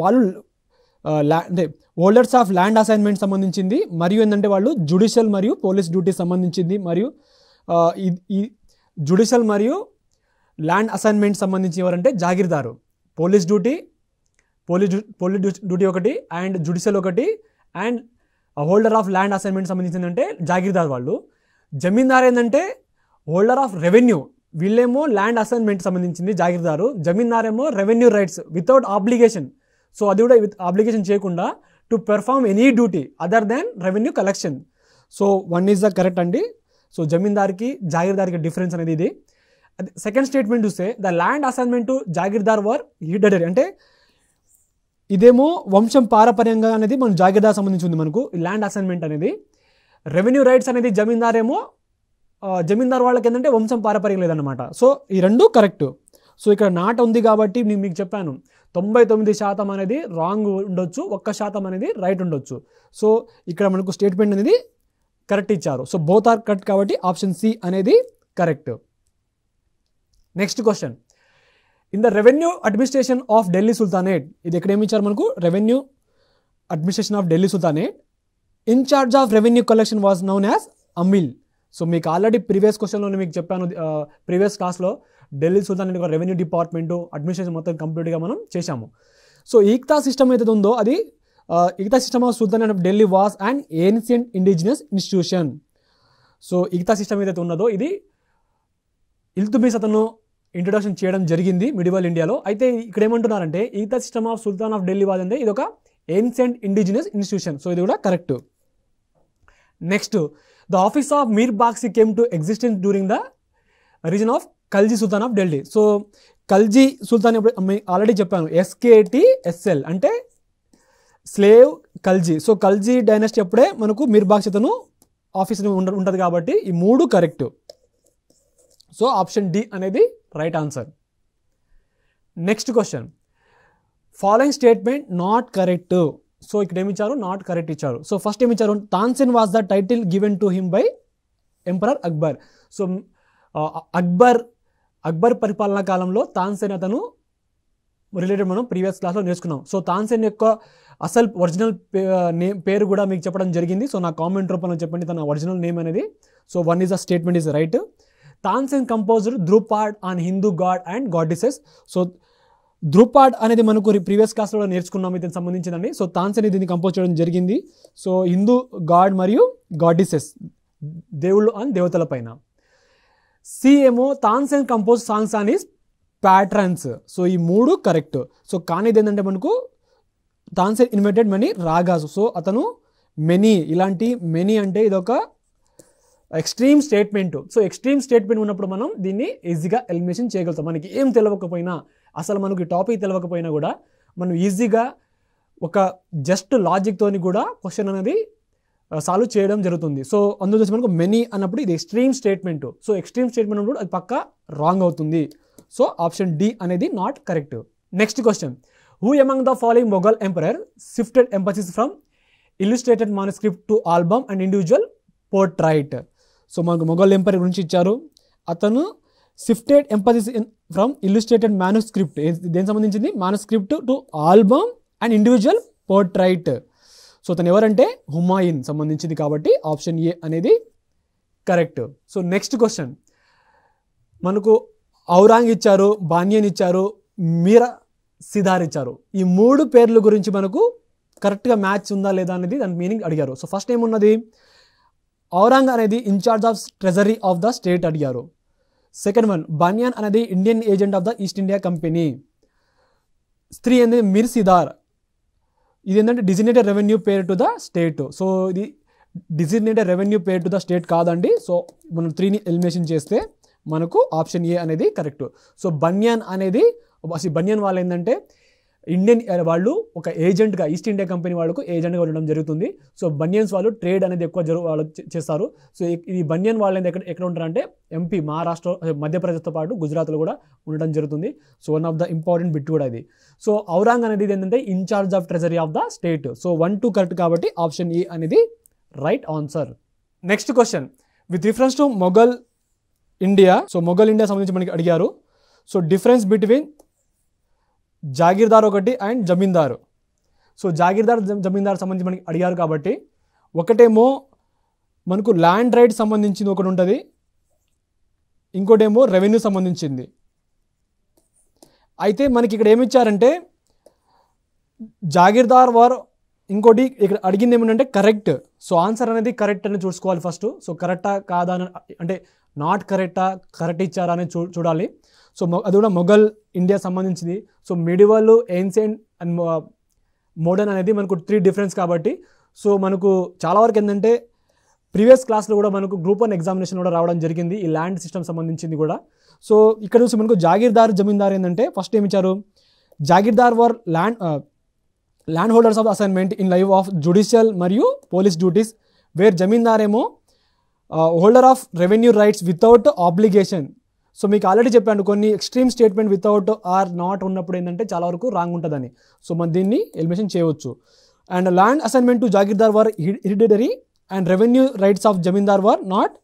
వాళ్ళు అంటే హోల్డర్స్ ఆఫ్ ల్యాండ్ అసైన్మెంట్ సంబంధించింది మరియు ఏంటంటే వాళ్ళు జుడిషియల్ మరియు పోలీస్ డ్యూటీ సంబంధించింది మరియు ఈ జుడిషియల్ మరియు ల్యాండ్ అసైన్మెంట్ సంబంధించి ఎవరంటే jagirdar police duty police police duty ఒకటి అండ్ జుడిషియల్ ఒకటి and holder of land assignment సంబంధించిందంటే జాగీర్దార్ వాళ్ళు జమీందార్ ఏంటంటే హోల్డర్ ఆఫ్ రెవెన్యూ వీళ్ళేమో ల్యాండ్ అసైన్మెంట్ సంబంధించింది జాగీర్దారు జమీందారేమో revenue rights without obligation so అది కూడా విత్ అప్లికేషన్ చేయకుండా to perform any duty other than revenue collection so one is the correct అండి సో జమీందార్కి జాగీర్దార్కి డిఫరెన్స్ అనేది ఇది సెకండ్ స్టేట్మెంట్ చూస్తే the land assignment to jagirdar were హిడెడెడ్ అంటే ఇదేమో వంశం పారపర్యంగా అనేది మనం జాగీర్దార్ సంబంధించి ఉంది మనకు ఈ ల్యాండ్ అసైన్మెంట్ అనేది రెవెన్యూ రైట్స్ అనేది జమీందార్ ఏమో జమీందార్ వాళ్ళకి ఏంటంటే వంశం పారపర్యం లేదన్నమాట సో ఈ రెండు కరెక్ట్ సో ఇక్కడ నాట ఉంది కాబట్టి నేను మీకు చెప్పాను తొంభై తొమ్మిది శాతం అనేది రాంగ్ ఉండొచ్చు ఒక్క శాతం అనేది రైట్ ఉండొచ్చు సో ఇక్కడ మనకు స్టేట్మెంట్ అనేది కరెక్ట్ ఇచ్చారు సో బోత్ ఆర్ కరెక్ట్ కాబట్టి ఆప్షన్ సి అనేది correct next question in the revenue administration of Delhi sultanate ఇది ఎక్కడేమి ఇచ్చారు మనకు revenue administration of Delhi sultanate in charge of revenue collection was known as amil so మీకు ఆల్రెడీ ప్రీవియస్ క్వశ్చన్లో మీకు చెప్పాను ప్రీవియస్ క్లాస్లో ఢిల్లీ సుల్తాన్ అనేది ఒక రెవెన్యూ డిపార్ట్మెంటు అడ్మినిస్ట్రేషన్ మొత్తం కంప్లీట్గా మనం చేశాము సో ఈక్తా సిస్టమ్ ఏదైతే ఉందో అది iqta system of sultan of Delhi was and ancient indigenous institution so iqta system ఏదైతే ఉన్నదో ఇది ఇల్తుబీస్ అతను ఇంట్రొడక్షన్ చేయడం జరిగింది మిడివల్ ఇండియాలో అయితే ఇక్కడ ఏమంటున్నారంటే iqta system of sultan of Delhi was అంటే ఇది ఒక ఏన్షియంట్ ఇండిజినస్ ఇన్స్టిట్యూషన్ సో ఇది కూడా correct next the office of Mir boxy came to existence during the reason of Khalji sultan of Delhi so Khalji sultan ఇప్పుడు ఆల్రెడీ చెప్పాను ఎస్కేటి ఎస్ఎల్ అంటే slave Khalji so Khalji dynasty అప్పుడే మనకు మీర్బాక్షితను ఆఫీస్ ఉంటుంది కాబట్టి ఈ మూడు కరెక్ట్ సో ఆప్షన్ డి అనేది right answer next question following statement not correct so ఇక్కడ ఏమి ఇచ్చారు నాట్ కరెక్ట్ ఇచ్చారు సో ఫస్ట్ ఏమి ఇచ్చారు Tansen was the title given to him by emperor Akbar so Akbar Akbar పరిపాలనా కాలంలో తాన్సేన్ అతను రిలేటెడ్ మనం ప్రీవియస్ క్లాస్లో నేర్చుకున్నాం సో తాన్సేన్ యొక్క అసలు ఒరిజినల్ నేమ్ పేరు కూడా మీకు చెప్పడం జరిగింది సో నా కామెంట్ రూపంలో చెప్పండి తన ఒరిజినల్ నేమ్ అనేది so one is a statement is right Tansen composer Dhrupad on Hindu god and goddesses so ధ్రుపాడ్ అనేది మనకు ప్రీవియస్ క్లాస్లో నేర్చుకున్నాం ఇతనికి సంబంధించిందండి సో తాన్సేన్ దీన్ని కంపోజ్ చేయడం జరిగింది సో హిందూ గాడ్ మరియు గాడిసెస్ దేవుళ్ళు అండ్ దేవతల పైన సి ఏమో థాన్స్ అండ్ కంపోజ్ సాంగ్స్ అని ప్యాటర్న్స్ సో ఈ మూడు కరెక్ట్ సో కానీ ఇది ఏంటంటే మనకు Tansen invented many ragas so అతను మెనీ ఇలాంటి మెనీ అంటే ఇదొక extreme statement so extreme statement ఉన్నప్పుడు మనం దీన్ని ఈజీగా ఎలిమినేషన్ చేయగలుగుతాం మనకి ఏం తెలియకపోయినా అసలు మనకి టాపిక్ తెలియకపోయినా కూడా మనం ఈజీగా ఒక జస్ట్ లాజిక్తోని కూడా క్వశ్చన్ అనేది సాల్వ్ చేయడం జరుగుతుంది సో అందుచేసి మనకు మెనీ అన్నప్పుడు ఇది extreme statement so extreme statement ఉన్నప్పుడు అది పక్క రాంగ్ అవుతుంది సో ఆప్షన్ డి అనేది not correct next question who among the following Mughal emperor shifted emphasis from illustrated manuscript to album and individual portrait so మనకు మొఘల్ ఎంపరర్ గురించి ఇచ్చారు అతను shifted emphasis from illustrated manuscript దేనికి సంబంధించింది manuscript to album and individual portrait so తను ఎవరంటే హుమాయిన్ సంబంధించింది కాబట్టి ఆప్షన్ ఏ అనేది కరెక్ట్ సో నెక్స్ట్ క్వశ్చన్ మనకు ఔరాంగ్ ఇచ్చారు బాన్యన్ ఇచ్చారు మీరా సిదార్ ఇచ్చారు ఈ మూడు పేర్ల గురించి మనకు కరెక్ట్గా మ్యాచ్ ఉందా లేదా అనేది దాని మీనింగ్ అడిగారు సో ఫస్ట్ ఏమున్నది ఔరాంగ్ అనేది in charge of treasury of the state అడిగారు సెకండ్ వన్ బన్యాన్ అనేది Indian agent of the East India Company స్త్రీ అనేది మిర్సిదార్ సిదార్ ఇది ఏంటంటే designated revenue payer to the state so ఇది designated revenue payer to the state కాదండి సో మనం త్రీని ఎలిమినేషన్ చేస్తే మనకు ఆప్షన్ ఏ అనేది కరెక్ట్ సో బన్యాన్ అనేది బన్యాన్ వాళ్ళు ఏంటంటే ఇండియన్ వాళ్ళు ఒక ఏజెంట్గా ఈస్ట్ ఇండియా కంపెనీ వాళ్ళకు ఏజెంట్గా ఉండడం జరుగుతుంది సో బనియన్స్ వాళ్ళు ట్రేడ్ అనేది ఎక్కువ జరుగు వాళ్ళు చేస్తారు సో ఇది బనియన్ వాళ్ళు ఎక్కడ ఎక్కడ ఉంటారంటే ఎంపీ మహారాష్ట్ర మధ్యప్రదేశ్తో పాటు గుజరాత్లో కూడా ఉండడం జరుగుతుంది so one of the important bit కూడా ఇది సో ఔరాంగ్ అనేది ఏంటంటే in charge of treasury of the state so one two correct కాబట్టి ఆప్షన్ ఏ అనేది right answer next question with reference to Mughal India so Mughal India సంబంధించి మనకి అడిగారు సో డిఫరెన్స్ బిట్వీన్ జాగీర్దార్ ఒకటి అండ్ జమీందారు సో జాగీర్దార్ జమీందార్ సంబంధించి మనకి అడిగారు కాబట్టి ఒకటేమో మనకు ల్యాండ్ రైట్ సంబంధించింది ఒకటి ఉంటుంది ఇంకోటేమో రెవెన్యూ సంబంధించింది అయితే మనకి ఇక్కడ ఏమిచ్చారంటే జాగీర్దార్ వారు ఇంకోటి ఇక్కడ అడిగింది ఏమిటంటే కరెక్ట్ సో ఆన్సర్ అనేది కరెక్ట్ అని చూసుకోవాలి ఫస్ట్ సో కరెక్టా కాదా అని అంటే నాట్ కరెక్టా కరెక్ట్ ఇచ్చారా అని చూ చూడాలి సో అది కూడా మొఘల్ ఇండియా సంబంధించింది so medieval ancient and modern అనేది మనకు త్రీ డిఫరెన్స్ కాబట్టి సో మనకు చాలా వరకు ఏంటంటే ప్రీవియస్ క్లాస్లో కూడా మనకు గ్రూప్ వన్ ఎగ్జామినేషన్ కూడా రావడం జరిగింది ఈ ల్యాండ్ సిస్టమ్ సంబంధించింది కూడా సో ఇక్కడ చూసి మనకు జాగీర్దార్ జమీందార్ ఏంటంటే ఫస్ట్ ఏమి ఇచ్చారు jagirdar were land land holders of assignment in lieu of judicial మరియు పోలీస్ డ్యూటీస్ వేర్ జమీందార్ ఏమో holder of revenue rights without obligation so మీకు ఆల్రెడీ చెప్పాను కొన్ని extreme statement without or not ఉన్నప్పుడు ఏంటంటే చాలా వరకు రాంగ్ ఉంటుందని సో మనం దీన్ని ఎలిమినేషన్ చేయవచ్చు and land assignment to jagirdar were hereditary and revenue rights of zamindar were not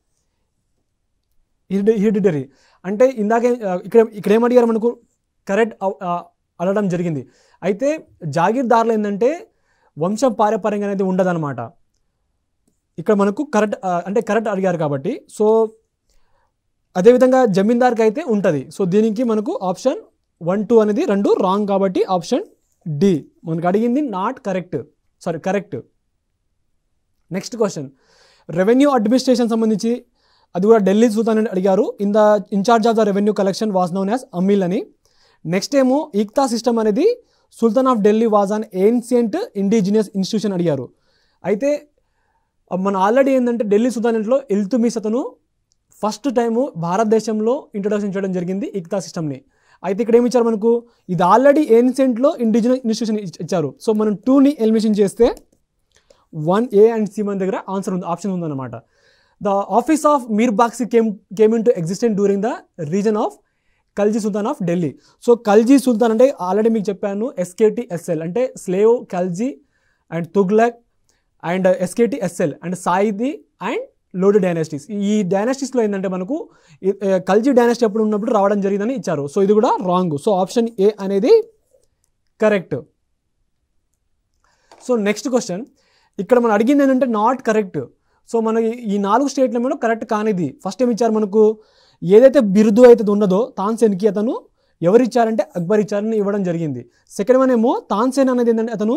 hereditary అంటే ఇందాకే ఇక్కడ ఇక్కడ ఏమడిగారు మనకు కరెక్ట్ అడగడం జరిగింది అయితే జాగీర్దార్లు ఏంటంటే వంశం పారపర్యంగా అనేది ఉండదన్నమాట ఇక్కడ మనకు కరెక్ట్ అంటే కరెక్ట్ అడిగారు కాబట్టి సో అదేవిధంగా జమీందార్కి అయితే ఉంటుంది సో దీనికి మనకు ఆప్షన్ వన్ టూ అనేది రెండు రాంగ్ కాబట్టి ఆప్షన్ డి మనకు అడిగింది not correct sorry correct next question revenue administration సంబంధించి అది కూడా ఢిల్లీ సుల్తాన్ అని అడిగారు in the in charge of the revenue collection was known as amil అని నెక్స్ట్ ఏమో ఈక్తా సిస్టమ్ అనేది sultan of Delhi was an ancient indigenous institution అడిగారు అయితే మన ఆల్రెడీ ఏంటంటే ఢిల్లీ సుల్తానేట్లో ఇల్తుమిస్ అతను ఫస్ట్ టైము భారతదేశంలో ఇంట్రొడక్షన్ చేయడం జరిగింది ఇక్తా సిస్టమ్ని అయితే ఇక్కడ ఏమి ఇచ్చారు మనకు ఇది ఆల్రెడీ ఏన్సెంట్లో ఇండిజినల్ ఇన్స్టిట్యూషన్ ఇచ్చారు సో మనం టూని ఎలిమినేషన్ చేస్తే వన్ ఏ అండ్ సి మన దగ్గర ఆన్సర్ ఉంది ఆప్షన్ ఉందన్నమాట the office of Mir boxy came came into existent during the reason of Khalji sultan of Delhi so Khalji sultan అంటే ఆల్రెడీ మీకు చెప్పాను ఎస్కేటి ఎస్ఎల్ అంటే slave Khalji and Tughlaq and SKT SL and Sayyid and Lodi dynasties ఈ డైనాసిటీస్లో ఏంటంటే మనకు కల్జీ డైనాసిటీ అప్పుడు ఉన్నప్పుడు రావడం జరిగిందని ఇచ్చారు సో ఇది కూడా రాంగ్ సో ఆప్షన్ ఏ అనేది కరెక్ట్ సో నెక్స్ట్ క్వశ్చన్ ఇక్కడ మనం అడిగింది ఏంటంటే నాట్ కరెక్ట్ సో మన ఈ నాలుగు స్టేట్ల మీద కరెక్ట్ కానిది ఫస్ట్ ఏమి ఇచ్చారు మనకు ఏదైతే బిరుదు అయితే ఉన్నదో తాన్సేన్కి అతను ఎవరిచ్చారంటే అక్బర్ ఇచ్చారని ఇవ్వడం జరిగింది సెకండ్ వన్ ఏమో తాన్సేన్ అనేది ఏంటంటే అతను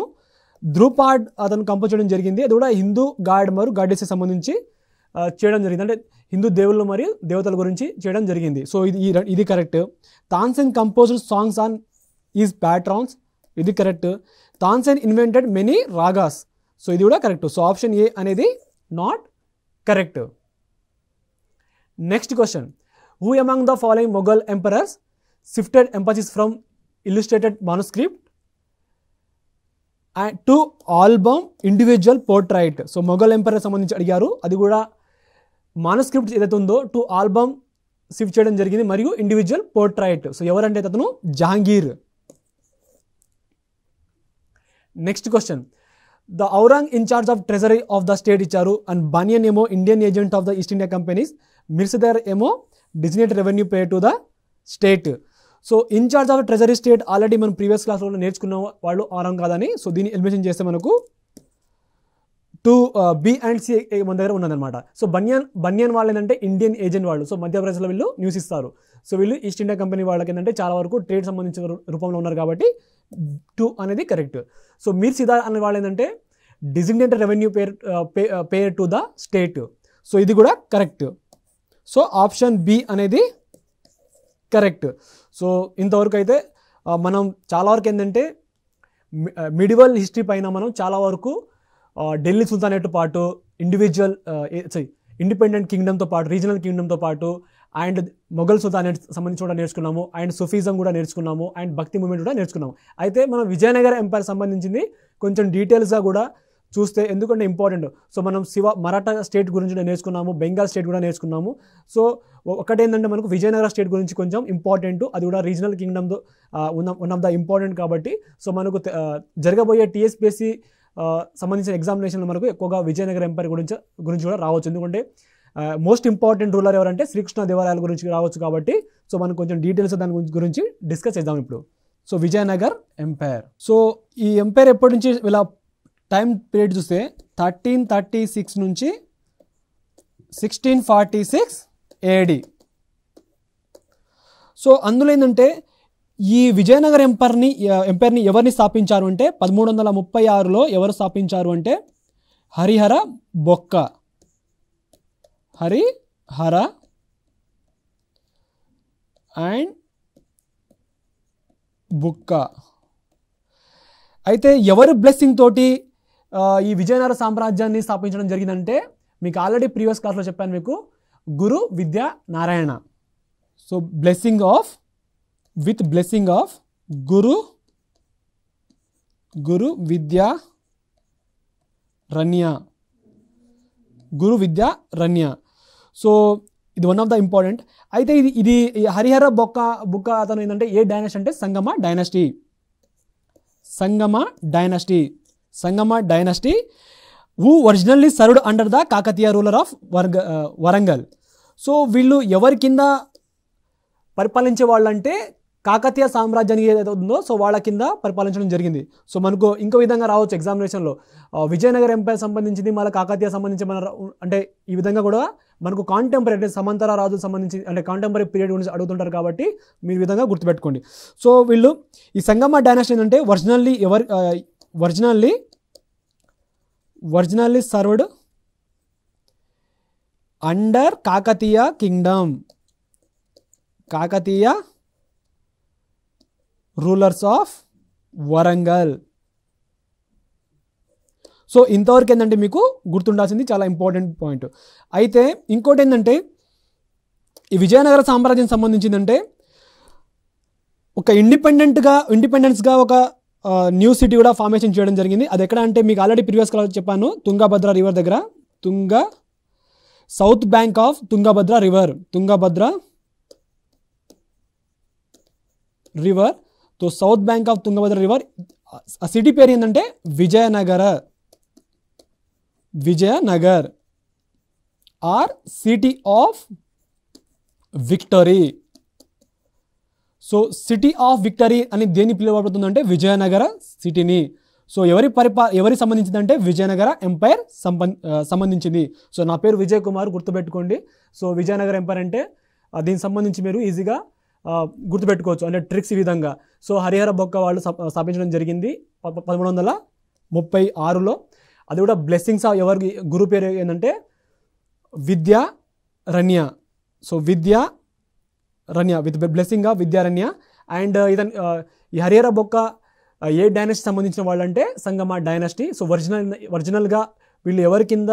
ధ్రుపాడ్ అతను కంపల్ చేయడం జరిగింది అది కూడా హిందూ గాడ్ మరియు గాడెస్కి సంబంధించి చేయడం జరిగింది అంటే హిందూ దేవుళ్ళు మరియు దేవతల గురించి చేయడం జరిగింది సో ఇది ఇది correct Tansen composed songs on his patrons ఇది correct Tansen invented many ragas so ఇది కూడా కరెక్ట్ సో ఆప్షన్ ఏ అనేది not correct next question who among the following Mughal emperors shifted emphasis from illustrated manuscript to album individual portrait so Mughal emperor సంబంధించి అడిగారు అది కూడా మానస్క్రిప్ట్ ఏదైతే ఉందో టు ఆల్బమ్ షిఫ్ట్ చేయడం జరిగింది మరియు ఇండివిజువల్ పోర్ట్రైట్ సో ఎవరంటే అతను Jahangir next question the aurang in charge of treasury of the state ఇచ్చారు అండ్ బానియన్ ఏమో Indian agent of the East India companies mirasidar ఏమో designate revenue pay to the state so in charge of treasury state already మనం ప్రీవియస్ క్లాస్లో నేర్చుకున్న వాళ్ళు ఔరంగ్ కాదని సో దీన్ని ఎలిమినేషన్ చేస్తే మనకు టూ బి అండ్ సి మన దగ్గర ఉన్నదనమాట సో బన్యాన్ బన్యాన్ వాళ్ళు ఏంటంటే ఇండియన్ ఏజెంట్ వాళ్ళు సో మధ్యప్రదేశ్లో వీళ్ళు న్యూస్ ఇస్తారు సో వీళ్ళు ఈస్ట్ ఇండియా కంపెనీ వాళ్ళకి ఏంటంటే చాలా వరకు ట్రేడ్ సంబంధించిన రూపంలో ఉన్నారు కాబట్టి టూ అనేది కరెక్ట్ సో మీరు సిదా అనే వాళ్ళు ఏంటంటే designate revenue payer payer to the state so ఇది కూడా కరెక్ట్ సో ఆప్షన్ బి అనేది కరెక్ట్ సో ఇంతవరకు అయితే మనం చాలా వరకు ఏంటంటే మిడివల్ హిస్టరీ పైన మనం చాలా వరకు ఢిల్లీ సుల్తానేట్ పాటు ఇండివిజువల్ సారీ ఇండిపెండెంట్ కింగ్డమ్తో పాటు రీజనల్ కింగ్డమ్తో పాటు అండ్ మొఘల్ సుల్తానేట్ సంబంధించి కూడా నేర్చుకున్నాము అండ్ సుఫీజం కూడా నేర్చుకున్నాము అండ్ భక్తి మూమెంట్ కూడా నేర్చుకున్నాము అయితే మనం విజయనగర ఎంపైర్ సంబంధించింది కొంచెం డీటెయిల్స్గా కూడా చూస్తే ఎందుకంటే ఇంపార్టెంట్ సో మనం శివ మరాఠా స్టేట్ గురించి కూడా నేర్చుకున్నాము బెంగాల్ స్టేట్ కూడా నేర్చుకున్నాము సో ఒకటేంటంటే మనకు విజయనగర స్టేట్ గురించి కొంచెం ఇంపార్టెంట్ అది కూడా రీజనల్ కింగ్డమ్ ఉన్న వన్ ఆఫ్ ద ఇంపార్టెంట్ కాబట్టి సో మనకు జరగబోయే టీఎస్పీఎస్సీ సంబంధించిన ఎగ్జామినేషన్ మనకు ఎక్కువగా విజయనగర ఎంపైర్ గురించి గురించి కూడా రావచ్చు ఎందుకంటే మోస్ట్ ఇంపార్టెంట్ రూలర్ ఎవరంటే శ్రీకృష్ణ దేవాలయాల గురించి రావచ్చు కాబట్టి సో మనం కొంచెం డీటెయిల్స్ దాని గురించి డిస్కస్ చేద్దాం ఇప్పుడు సో విజయనగర్ ఎంపైర్ సో ఈ ఎంపైర్ ఎప్పటి నుంచి ఇలా టైం పీరియడ్ చూస్తే థర్టీన్ థర్టీ సిక్స్ నుంచి sixteen forty six AD so అందులో ఏంటంటే ఈ విజయనగర్ ఎంపైర్ని ఎంపైర్ని ఎవరిని స్థాపించారు అంటే పదమూడు వందల ముప్పై ఆరులో ఎవరు స్థాపించారు అంటే హరిహర బొక్క హరిహర అండ్ బుక్క అయితే ఎవరు బ్లెస్సింగ్ తోటి ఈ విజయనగర సామ్రాజ్యాన్ని స్థాపించడం జరిగిందంటే మీకు ఆల్రెడీ ప్రీవియస్ క్లాస్లో చెప్పాను మీకు Guru Vidya Narayana so blessing of with blessing of Guru Guru Vidyaranya Guru Vidyaranya so ఇది వన్ ఆఫ్ ద ఇంపార్టెంట్ అయితే ఇది ఇది హరిహర బొక్క బుక్క అతను ఏంటంటే ఏ డైనస్టీ అంటే సంగమ dynasty Sangama dynasty Sangama dynasty who originally served under the Kakatiya ruler of వర్గ వరంగల్ సో వీళ్ళు ఎవరి కింద పరిపాలించే వాళ్ళంటే కాకతీయ సామ్రాజ్యానికి ఏదైతే ఉందో సో వాళ్ళ కింద పరిపాలించడం జరిగింది సో మనకు ఇంకో విధంగా రావచ్చు ఎగ్జామినేషన్లో విజయనగర ఎంపైర్ సంబంధించింది మళ్ళీ కాకతీయ సంబంధించి మన అంటే ఈ విధంగా కూడా మనకు కాంటెంపరీ అంటే సమంతర రాజులకు సంబంధించి అంటే కాంటెంపరీ పీరియడ్ గురించి అడుగుతుంటారు కాబట్టి మీరు విధంగా గుర్తుపెట్టుకోండి సో వీళ్ళు ఈ సంగమ డైనాసిటీ ఏంటంటే ఒరిజినల్లీ ఎవరి originally originally served under Kakatiya kingdom Kakatiya rulers of Warangal so ఇంతవరకు ఏంటంటే మీకు గుర్తుండాల్సింది చాలా ఇంపార్టెంట్ పాయింట్ అయితే ఇంకోటి ఏంటంటే ఈ విజయనగర సామ్రాజ్యం సంబంధించిందంటే ఒక ఇండిపెండెంట్గా ఇండిపెండెన్స్గా ఒక న్యూ సిటీ కూడా ఫార్మేషన్ చేయడం జరిగింది అది ఎక్కడ అంటే మీకు ఆల్రెడీ ప్రీవియస్ కాల్ చెప్పాను తుంగభద్ర రివర్ దగ్గర Tunga south bank of Tungabhadra river Tungabhadra river so south bank of Tungabhadra river ఆ సిటీ పేరు ఏంటంటే Vijayanagara Vijayanagar or city of victory so city of victory అని దేని పిలువబడుతుందంటే విజయనగర సిటీని సో ఎవరి పరిపా ఎవరి సంబంధించిందంటే విజయనగర ఎంపైర్ సంబంధించింది సో నా పేరు విజయ్ కుమార్ గుర్తుపెట్టుకోండి సో విజయనగర ఎంపైర్ అంటే దీనికి సంబంధించి మీరు ఈజీగా గుర్తుపెట్టుకోవచ్చు అంటే ట్రిక్స్ ఈ విధంగా సో హరిహర బొక్క వాళ్ళు స్థాపించడం జరిగింది పదమూడు వందల ముప్పై ఆరులో అది కూడా బ్లెస్సింగ్స్ ఎవరి గురు పేరు ఏంటంటే Vidyaranya so Vidyaranya with blessing of Vidyaranya and ఇదని ఈ హరిహర బొక్క ఏ డైనస్టీ సంబంధించిన వాళ్ళంటే సంగమ డైనస్టీ సో ఒరిజినల్ ఒరిజినల్గా వీళ్ళు ఎవరి కింద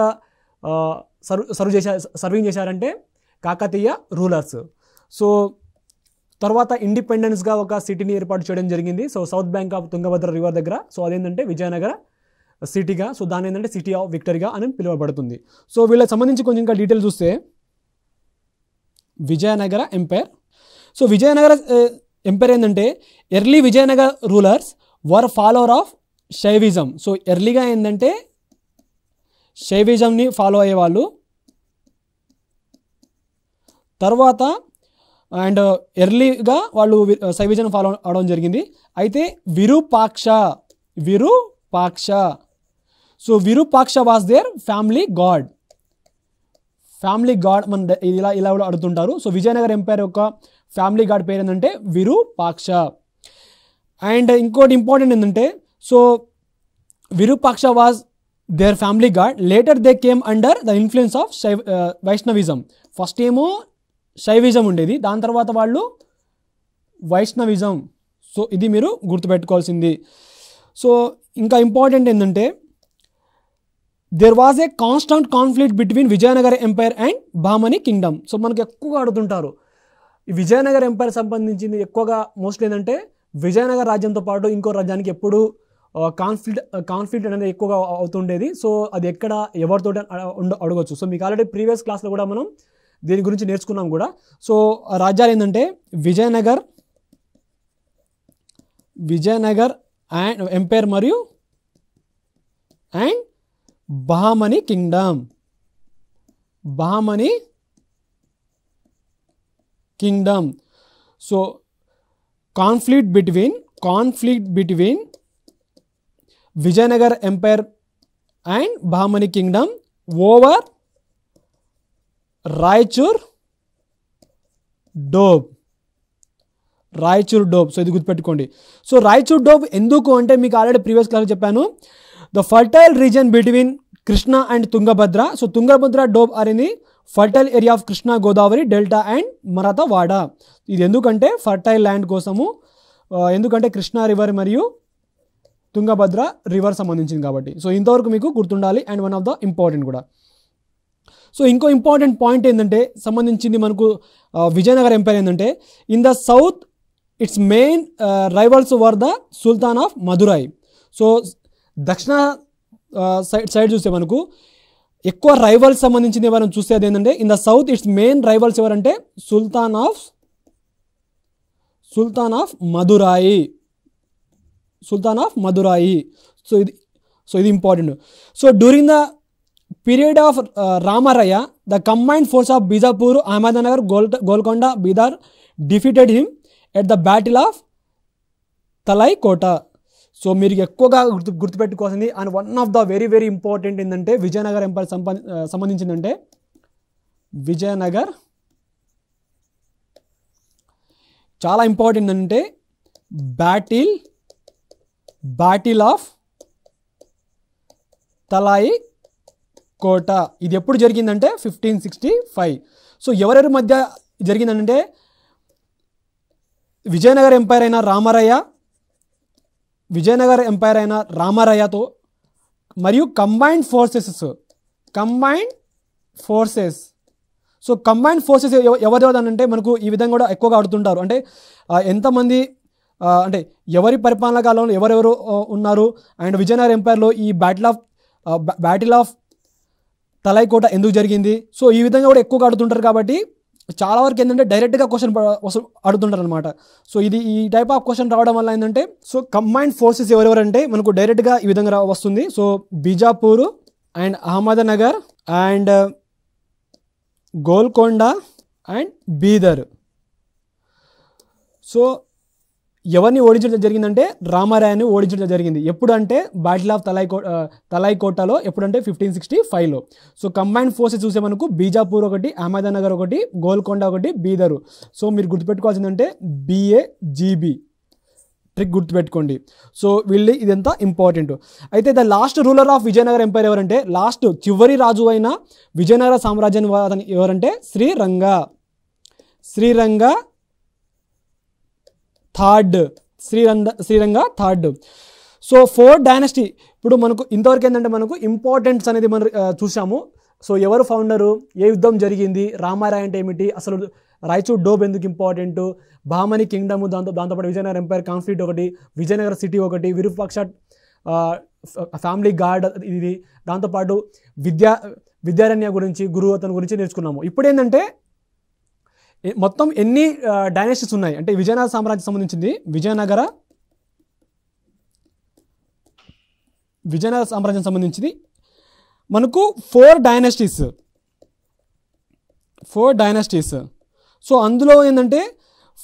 సర్వ్ సర్వ్ చేశారు సర్వింగ్ చేశారంటే కాకతీయ రూలర్స్ సో తర్వాత ఇండిపెండెన్స్గా ఒక సిటీని ఏర్పాటు చేయడం జరిగింది so south bank of Tungabhadra river దగ్గర సో అదేంటంటే విజయనగర సిటీగా సో దాని ఏంటంటే సిటీ ఆఫ్ విక్టరీగా అని పిలువబడుతుంది సో వీళ్ళకి సంబంధించి కొంచెం ఇంకా డీటెయిల్ చూస్తే Vijayanagara empire so Vijayanagara empire ఏంటంటే early Vijayanagara rulers were follower of Shaivism so ఎర్లీగా ఏంటంటే షైవిజంని ఫాలో అయ్యేవాళ్ళు తర్వాత అండ్ ఎర్లీగా వాళ్ళు సైవిజన్ ఫాలో అవడం జరిగింది అయితే Virupaksha Virupaksha so Virupaksha was their family god family god మన ఇలా ఇలా కూడా అడుగుతుంటారు సో విజయనగర్ ఎంపైర్ యొక్క ఫ్యామిలీ గాడ్ పేరు ఏంటంటే విరూపాక్ష అండ్ ఇంకోటి ఇంపార్టెంట్ ఏంటంటే so Virupaksha was their family god later they came under the influence of Vaishnavism first ఏమో శైవిజం ఉండేది దాని తర్వాత వాళ్ళు వైష్ణవిజం సో ఇది మీరు గుర్తుపెట్టుకోవాల్సింది సో ఇంకా ఇంపార్టెంట్ ఏంటంటే there was a constant conflict between Vijayanagara empire and Bahmani kingdom so మనకు ఎక్కువగా అడుగుతుంటారు ఈ విజయనగర ఎంపైర్ సంబంధించింది ఎక్కువగా మోస్ట్లీ ఏంటంటే విజయనగర రాజ్యంతో పాటు ఇంకో రాజ్యానికి ఎప్పుడు కాన్ఫ్లిక్ట్ కాన్ఫ్లిక్ట్ అనేది ఎక్కువగా అవుతుండేది సో అది ఎక్కడ ఎవరితో ఉండ సో మీకు ఆల్రెడీ ప్రీవియస్ క్లాస్లో కూడా మనం దీని గురించి నేర్చుకున్నాం కూడా సో రాజ్యాలు ఏంటంటే విజయనగర్ విజయనగర్ అండ్ ఎంపైర్ మరియు and Bahmani kingdom Bahmani kingdom so conflict between conflict between Vijayanagar empire and Bahmani kingdom over Raichur doab Raichur doab so ఇది గుర్తుపెట్టుకోండి సో రాయచూర్ డోబ్ ఎందుకు అంటే మీకు ఆల్రెడీ ప్రీవియస్ క్లాస్ చెప్పాను the fertile region between Krishna and Tungabhadra so Tungabhadra doab అనేది fertile area of Krishna Godavari delta and Marathwada ఇది ఎందుకంటే ఫర్టైల్ ల్యాండ్ కోసము ఎందుకంటే కృష్ణా రివర్ మరియు తుంగభద్ర రివర్ సంబంధించింది కాబట్టి సో ఇంతవరకు మీకు గుర్తుండాలి and one of the important కూడా సో ఇంకో ఇంపార్టెంట్ పాయింట్ ఏంటంటే సంబంధించింది మనకు విజయనగర్ ఎంపైర్ ఏంటంటే in the south its main rivals were the sultan of Madurai so దక్షిణ సైడ్ సైడ్ చూస్తే మనకు ఎక్కువ రైవల్స్ సంబంధించింది మనం చూస్తే అది ఏంటంటే in the south its main rivals ఎవరంటే sultan of sultan of Madurai sultan of Madurai so ఇది సో ఇది important so during the period of రామారయ్య the combined force of Bijapur Ahmadnagar గోల్ Golconda Bidar defeated him at the battle of Talikota so మీరు ఎక్కువగా గుర్తు గుర్తుపెట్టుకోవాల్సింది and one of the very very important ఏంటంటే విజయనగర్ ఎంపైర్ సంబంధి అంటే విజయనగర్ చాలా ఇంపార్టెంట్ అంటే battle battle of Talikota ఇది ఎప్పుడు జరిగిందంటే ఫిఫ్టీన్ సిక్స్టీ ఫైవ్ సో ఎవరెవరి మధ్య జరిగిందంటే విజయనగర్ ఎంపైర్ అయిన రామారయ్య విజయనగర ఎంపైర్ అయిన రామారయ్యతో మరియు combined forces combined forces so combined forces ఎవరెవరనంటే మనకు ఈ విధంగా కూడా ఎక్కువగా ఆడుతుంటారు అంటే ఎంతమంది అంటే ఎవరి పరిపాలన కాలంలో ఎవరెవరు ఉన్నారు అండ్ విజయనగర్ ఎంపైర్లో ఈ battle of battle of Talikota ఎందుకు జరిగింది సో ఈ విధంగా కూడా ఎక్కువగా అడుగుతుంటారు కాబట్టి చాలా వరకు ఏంటంటే డైరెక్ట్గా క్వశ్చన్ అడుగుతుంటారు అనమాట సో ఇది ఈ టైప్ ఆఫ్ క్వశ్చన్ రావడం వల్ల ఏంటంటే సో కంబైన్డ్ ఫోర్సెస్ ఎవరెవరంటే మనకు డైరెక్ట్గా ఈ విధంగా వస్తుంది so Bijapur and Ahmadnagar and Golconda and Bidar so ఎవరిని ఓడించడం జరిగిందంటే రామారాయని ఓడించడం జరిగింది ఎప్పుడంటే బ్యాటిల్ ఆఫ్ తలైకో తలైకోటలో ఎప్పుడంటే ఫిఫ్టీన్ సిక్స్టీ ఫైవ్లో సో కంబైన్ ఫోర్సెస్ చూసే మనకు బీజాపూర్ ఒకటి అహ్మదానగర్ ఒకటి గోల్కొండ ఒకటి బీదరు సో మీరు గుర్తుపెట్టుకోవాల్సిందంటే బీఏ జీబీ ట్రిక్ గుర్తుపెట్టుకోండి సో వీళ్ళు ఇదంతా ఇంపార్టెంట్ అయితే the last ruler of Vijayanagara empire ఎవరంటే లాస్ట్ చివరి రాజు అయిన విజయనగర సామ్రాజ్యాన్ని ఎవరంటే Sriranga Sriranga third Sriranga Sriranga third so four dynasty ఇప్పుడు మనకు ఇంతవరకు ఏంటంటే మనకు ఇంపార్టెంట్స్ అనేది మనం చూసాము సో ఎవరు ఫౌండరు ఏ యుద్ధం జరిగింది రామారాయ్ అంటే ఏమిటి అసలు రాయచూర్ డోబ్ ఎందుకు ఇంపార్టెంట్ బామని కింగ్డమ్ దాంతో దాంతోపాటు విజయనగర్ ఎంపైర్ కాన్ఫ్లిక్ట్ ఒకటి విజయనగర సిటీ ఒకటి విరూపక్ష ఫ్యామిలీ గార్డ్ ఇది దాంతోపాటు విద్యా విద్యారణ్య గురించి గురువు అతని గురించి నేర్చుకున్నాము ఇప్పుడు ఏంటంటే మొత్తం ఎన్ని డైనాసిటీస్ ఉన్నాయి అంటే విజయనగర సామ్రాజ్యం సంబంధించింది విజయనగర విజయనగర సామ్రాజ్యం సంబంధించింది మనకు four dynasties four dynasties so అందులో ఏంటంటే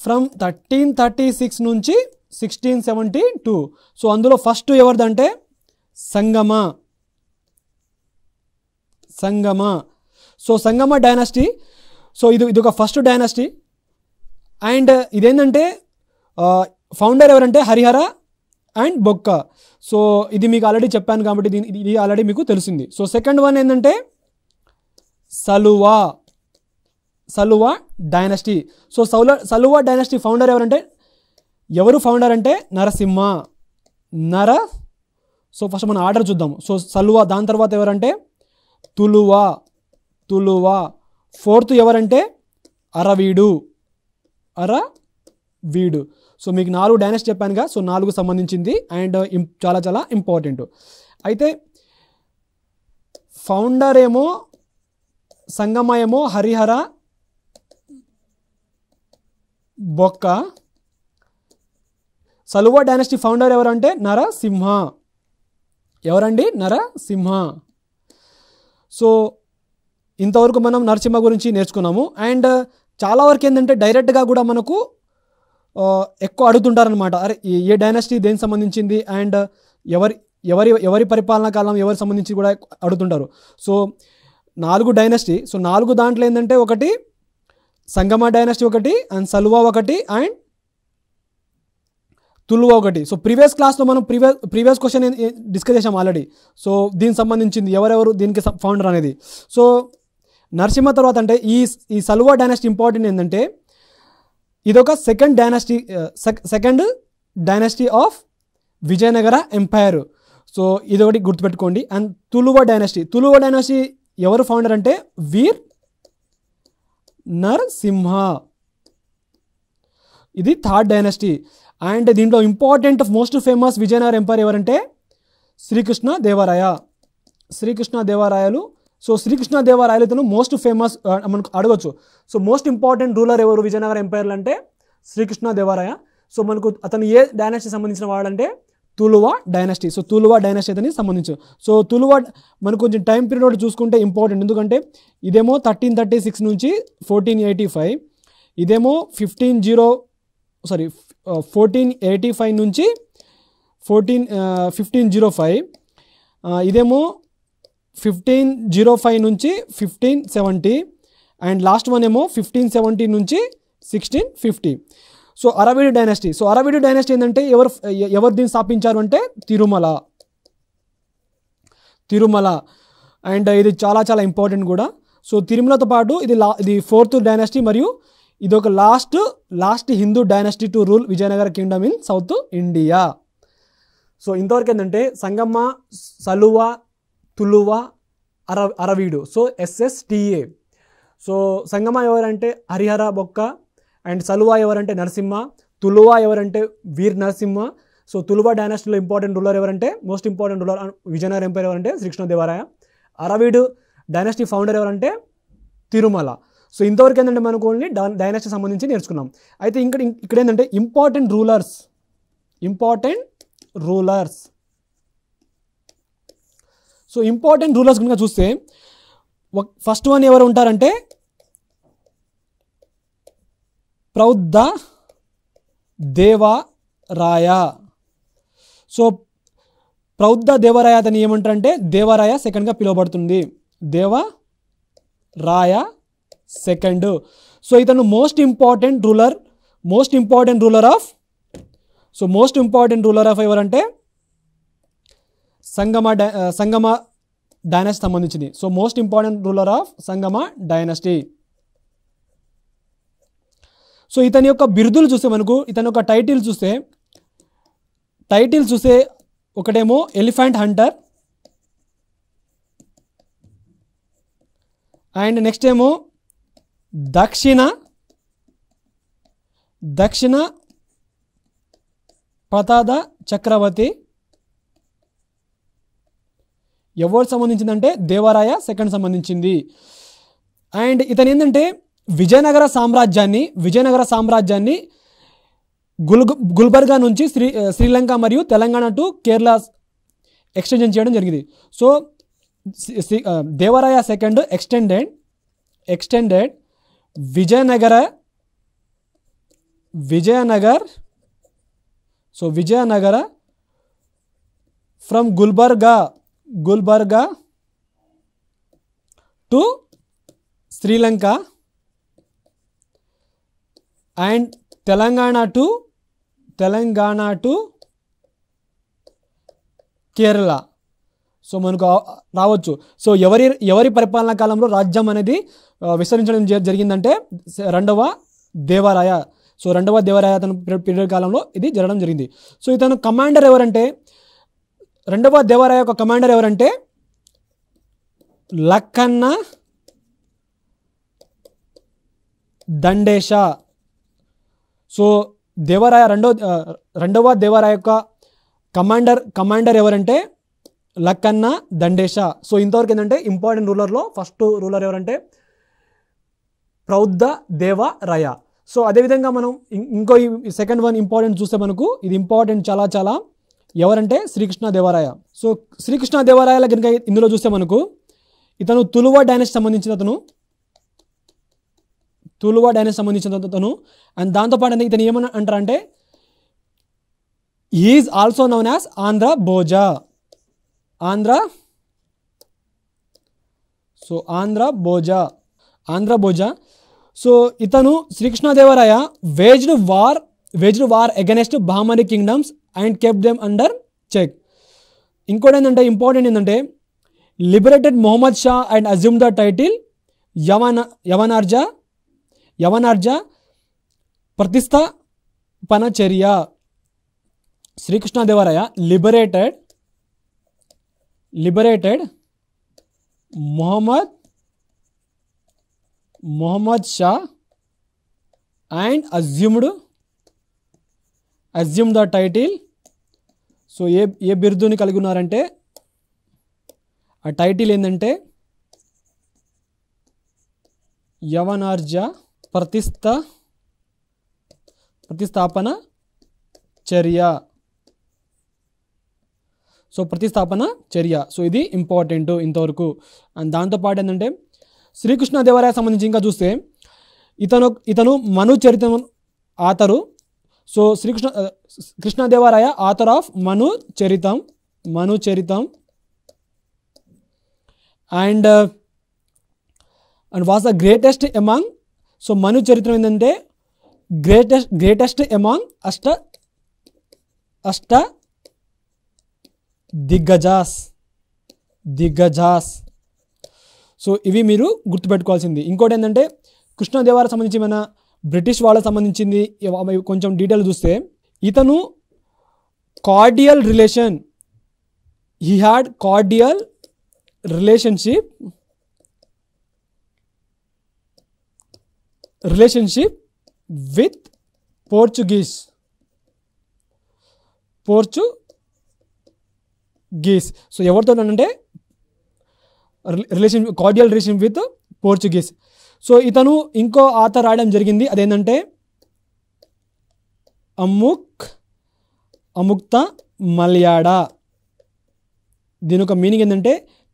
ఫ్రమ్ థర్టీన్ థర్టీ సిక్స్ నుంచి సిక్స్టీన్ సెవెంటీ టూ సో అందులో ఫస్ట్ ఎవరిదంటే Sangama Sangama so Sangama dynasty so ఇది ఇది ఒక ఫస్ట్ డైనాసిటీ అండ్ ఇదేంటంటే ఫౌండర్ ఎవరంటే హరిహర అండ్ బొక్క సో ఇది మీకు ఆల్రెడీ చెప్పాను కాబట్టి దీని ఇది ఆల్రెడీ మీకు తెలిసింది సో సెకండ్ వన్ ఏంటంటే Saluva Saluva dynasty so Saluva Saluva dynasty founder ఎవరంటే ఎవరు ఫౌండర్ అంటే నరసింహ నర సో ఫస్ట్ మనం ఆర్డర్ చూద్దాం సో సలువా దాని తర్వాత ఎవరంటే తులువా తులువా ఫోర్త్ ఎవరంటే అరవీడు అర వీడు సో మీకు నాలుగు డైనెస్ట్ చెప్పానుగా సో నాలుగు సంబంధించింది అండ్ చాలా చాలా ఇంపార్టెంట్ అయితే ఫౌండర్ ఏమో సంగమయమో ఏమో హరిహర బొక్క సలువా డైనస్టీ ఫౌండర్ ఎవరంటే నరసింహ ఎవరండి నరసింహ సో ఇంతవరకు మనం నరసింహ గురించి నేర్చుకున్నాము అండ్ uh, చాలా వరకు ఏంటంటే డైరెక్ట్గా కూడా మనకు uh, ఎక్కువ అడుగుతుంటారనమాట అరే ఏ డైనాసిటీ దేనికి సంబంధించింది అండ్ uh, ఎవరి ఎవరి ఎవరి పరిపాలనా కాలం ఎవరి సంబంధించి కూడా అడుగుతుంటారు సో నాలుగు డైనాసిటీ సో నాలుగు దాంట్లో ఏంటంటే ఒకటి సంగమ డైనాసిటీ ఒకటి అండ్ సల్వా ఒకటి అండ్ తుల్వ ఒకటి సో ప్రీవియస్ క్లాస్లో మనం ప్రీవియస్ ప్రీవియస్ క్వశ్చన్ డిస్కస్ చేసాం ఆల్రెడీ సో దీనికి సంబంధించింది ఎవరెవరు దీనికి ఫౌండర్ అనేది సో నరసింహ తర్వాత అంటే ఈ ఈ సల్వా డైనాసిటీ ఇంపార్టెంట్ ఏంటంటే ఇదొక second dynasty second dynasty of Vijayanagara empire so ఇది ఒకటి గుర్తుపెట్టుకోండి and Tuluva dynasty Tuluva dynasty ఎవరు ఫౌండర్ అంటే వీర్ నరసింహ ఇది థర్డ్ డైనాసిటీ అండ్ దీంట్లో important most famous Vijayanagara empire ఎవరంటే శ్రీకృష్ణ దేవరాయ శ్రీకృష్ణ దేవరాయలు సో శ్రీకృష్ణదేవరాయలు ఇతను మోస్ట్ ఫేమస్ uh, మనకు అడగచ్చు సో మోస్ట్ ఇంపార్టెంట్ రూలర్ ఎవరు విజయనగర ఎంపైర్లు అంటే శ్రీకృష్ణదేవరాయ సో మనకు అతను ఏ డైనాసిటీ సంబంధించిన వాడంటే Tuluva dynasty so Tuluva dynasty అతని సంబంధించు సో తులువా మనకు కొంచెం టైం పీరియడ్ చూసుకుంటే ఇంపార్టెంట్ ఎందుకంటే ఇదేమో థర్టీన్ థర్టీ సిక్స్ నుంచి ఫోర్టీన్ ఎయిటీ ఫైవ్ ఇదేమో fifteen zero sorry fourteen eighty five నుంచి ఫోర్టీన్ ఫిఫ్టీన్ జీరో ఫైవ్ ఇదేమో ఫిఫ్టీన్ జీరో ఫైవ్ నుంచి fifteen seventy and last one ఏమో ఫిఫ్టీన్ సెవెంటీ నుంచి sixteen fifty so Aravidu dynasty so Aravidu dynasty ఏంటంటే ఎవరు ఎవరు దీన్ని స్థాపించారు అంటే తిరుమల తిరుమల అండ్ ఇది చాలా చాలా ఇంపార్టెంట్ కూడా సో తిరుమలతో పాటు ఇది లా ఇది ఫోర్త్ డైనాసిటీ మరియు ఇది ఒక last last Hindu dynasty to rule Vijayanagara kingdom in south India so ఇంతవరకు ఏంటంటే సంగమ్మ సలువ తులువ అర అరవీడు సో టీఏ సో సంగమ ఎవరంటే హరిహర బొక్క అండ్ సలువా ఎవరంటే నరసింహ తులువ ఎవరంటే వీర్ నరసింహ సో తులువ డైనాస్టీలో ఇంపార్టెంట్ రూలర్ ఎవరంటే most important ruler Vijayanagaram empire ఎవరంటే శ్రీకృష్ణదేవరాయ అరవీడు డైనాసిటీ ఫౌండర్ ఎవరంటే తిరుమల సో ఇంతవరకు ఏంటంటే మనకు ఓన్లీ డైనాసిటీ సంబంధించి నేర్చుకున్నాం అయితే ఇక్కడ ఇక్కడ ఏంటంటే important rulers important rulers so important rulers కనుక చూస్తే ఫస్ట్ వన్ ఎవరు ఉంటారంటే ప్రౌద్ధ దేవరాయ సో ప్రౌద్ధ దేవరాయ అతని ఏమంటారంటే దేవరాయ సెకండ్గా పిలువబడుతుంది దేవ రాయ సెకండ్ సో ఇతను most important ruler most important ruler of so most important ruler of ఎవరంటే సంగమ సంగమ డైనాసిటీ సంబంధించింది so most important ruler of Sangama dynasty so ఇతని యొక్క బిరుదులు చూస్తే మనకు ఇతని యొక్క టైటిల్ చూస్తే టైటిల్ చూస్తే ఒకటేమో ఎలిఫెంట్ హంటర్ అండ్ నెక్స్ట్ ఏమో దక్షిణ దక్షిణ ప్రతాద చక్రవర్తి ఎవరు సంబంధించిందంటే దేవరాయ సెకండ్ సంబంధించింది అండ్ ఇతను ఏంటంటే విజయనగర సామ్రాజ్యాన్ని విజయనగర సామ్రాజ్యాన్ని గుల్ గుల్బర్గా నుంచి శ్రీ శ్రీలంక మరియు తెలంగాణ టు కేరళ ఎక్స్టెన్షన్ చేయడం జరిగింది so Devaraya second extended extended Vijayanagara Vijayanagar so Vijayanagara from Gulbarga Gulbarga to Sri Lanka and Telangana to Telangana to Kerala so మనకు రావచ్చు సో ఎవరి ఎవరి పరిపాలనా కాలంలో రాజ్యం అనేది విస్తరించడం జరిగిందంటే రెండవ దేవరాయ సో రెండవ దేవరాయ అతను పీరియడ్ కాలంలో ఇది జరగడం జరిగింది సో ఇతను కమాండర్ ఎవరంటే రెండవ దేవరాయ యొక్క కమాండర్ ఎవరంటే లక్కన్న దండేష సో దేవరాయ రెండో రెండవ దేవరాయ యొక్క కమాండర్ కమాండర్ ఎవరంటే లక్కన్న దండేష సో ఇంతవరకు ఏంటంటే ఇంపార్టెంట్ రూలర్లో ఫస్ట్ రూలర్ ఎవరంటే ప్రౌద్ధ దేవ సో అదేవిధంగా మనం ఇంకో సెకండ్ వన్ ఇంపార్టెంట్ చూస్తే మనకు ఇది ఇంపార్టెంట్ చాలా చాలా ఎవరంటే శ్రీకృష్ణ దేవరాయ సో శ్రీకృష్ణ దేవరాయల కనుక ఇందులో చూస్తే మనకు ఇతను తులువ డైనస్ సంబంధించిన అతను తులువ డైనస్ సంబంధించిన అతను అండ్ దాంతోపాటు అంటే ఇతను ఏమని అంటారంటే is also known as Andhra Bhoja Andhra so Andhra Bhoja Andhra Bhoja so ఇతను Srikrishnadevaraya waged war waged war against Bahmani kingdoms and kept them under check ఇంకోటి ఏంటంటే ఇంపార్టెంట్ ఏంటంటే liberated Muhammad Shah and assume the title యవన యవనార్జా యవనార్జా ప్రతిష్టాపనచర్య Srikrishnadevaraya liberated liberated Muhammad Muhammad Shah and assumed assume the title so ఏ ఏ బిరుదుని కలిగి ఉన్నారంటే ఆ టైటిల్ ఏంటంటే యవనార్జ ప్రతిష్ట ప్రతిస్థాపన చర్య సో ప్రతిస్థాపన చర్య సో ఇది ఇంపార్టెంట్ ఇంతవరకు అండ్ దాంతోపాటు ఏంటంటే శ్రీకృష్ణదేవరాయ సంబంధించి ఇంకా చూస్తే ఇతను ఇతను Manu Charitra author so Srikrishna Krishnadevaraya author of Manu Charitam Manu Charitam and and was the greatest among so Manu Charitram ఏంటంటే గ్రేటెస్ట్ గ్రేటెస్ట్ ఎమాంగ్ అష్ట అష్ట దిగ్గజాస్ దిగ్గజాస్ సో ఇవి మీరు గుర్తుపెట్టుకోవాల్సింది ఇంకోటి ఏంటంటే కృష్ణదేవరాయ సంబంధించి ఏమైనా బ్రిటిష్ వాళ్ళకి సంబంధించింది కొంచెం డీటెయిల్ చూస్తే ఇతను cordial relation he had cordial relationship relationship with Portuguese Portuguese so ఎవరితో అంటే relation cordial relation with Portuguese so ఇతను ఇంకో ఆత రాయడం జరిగింది అదేంటంటే అముక్ అముక్త మలయాడ దీని ఒక మీనింగ్ ఏంటంటే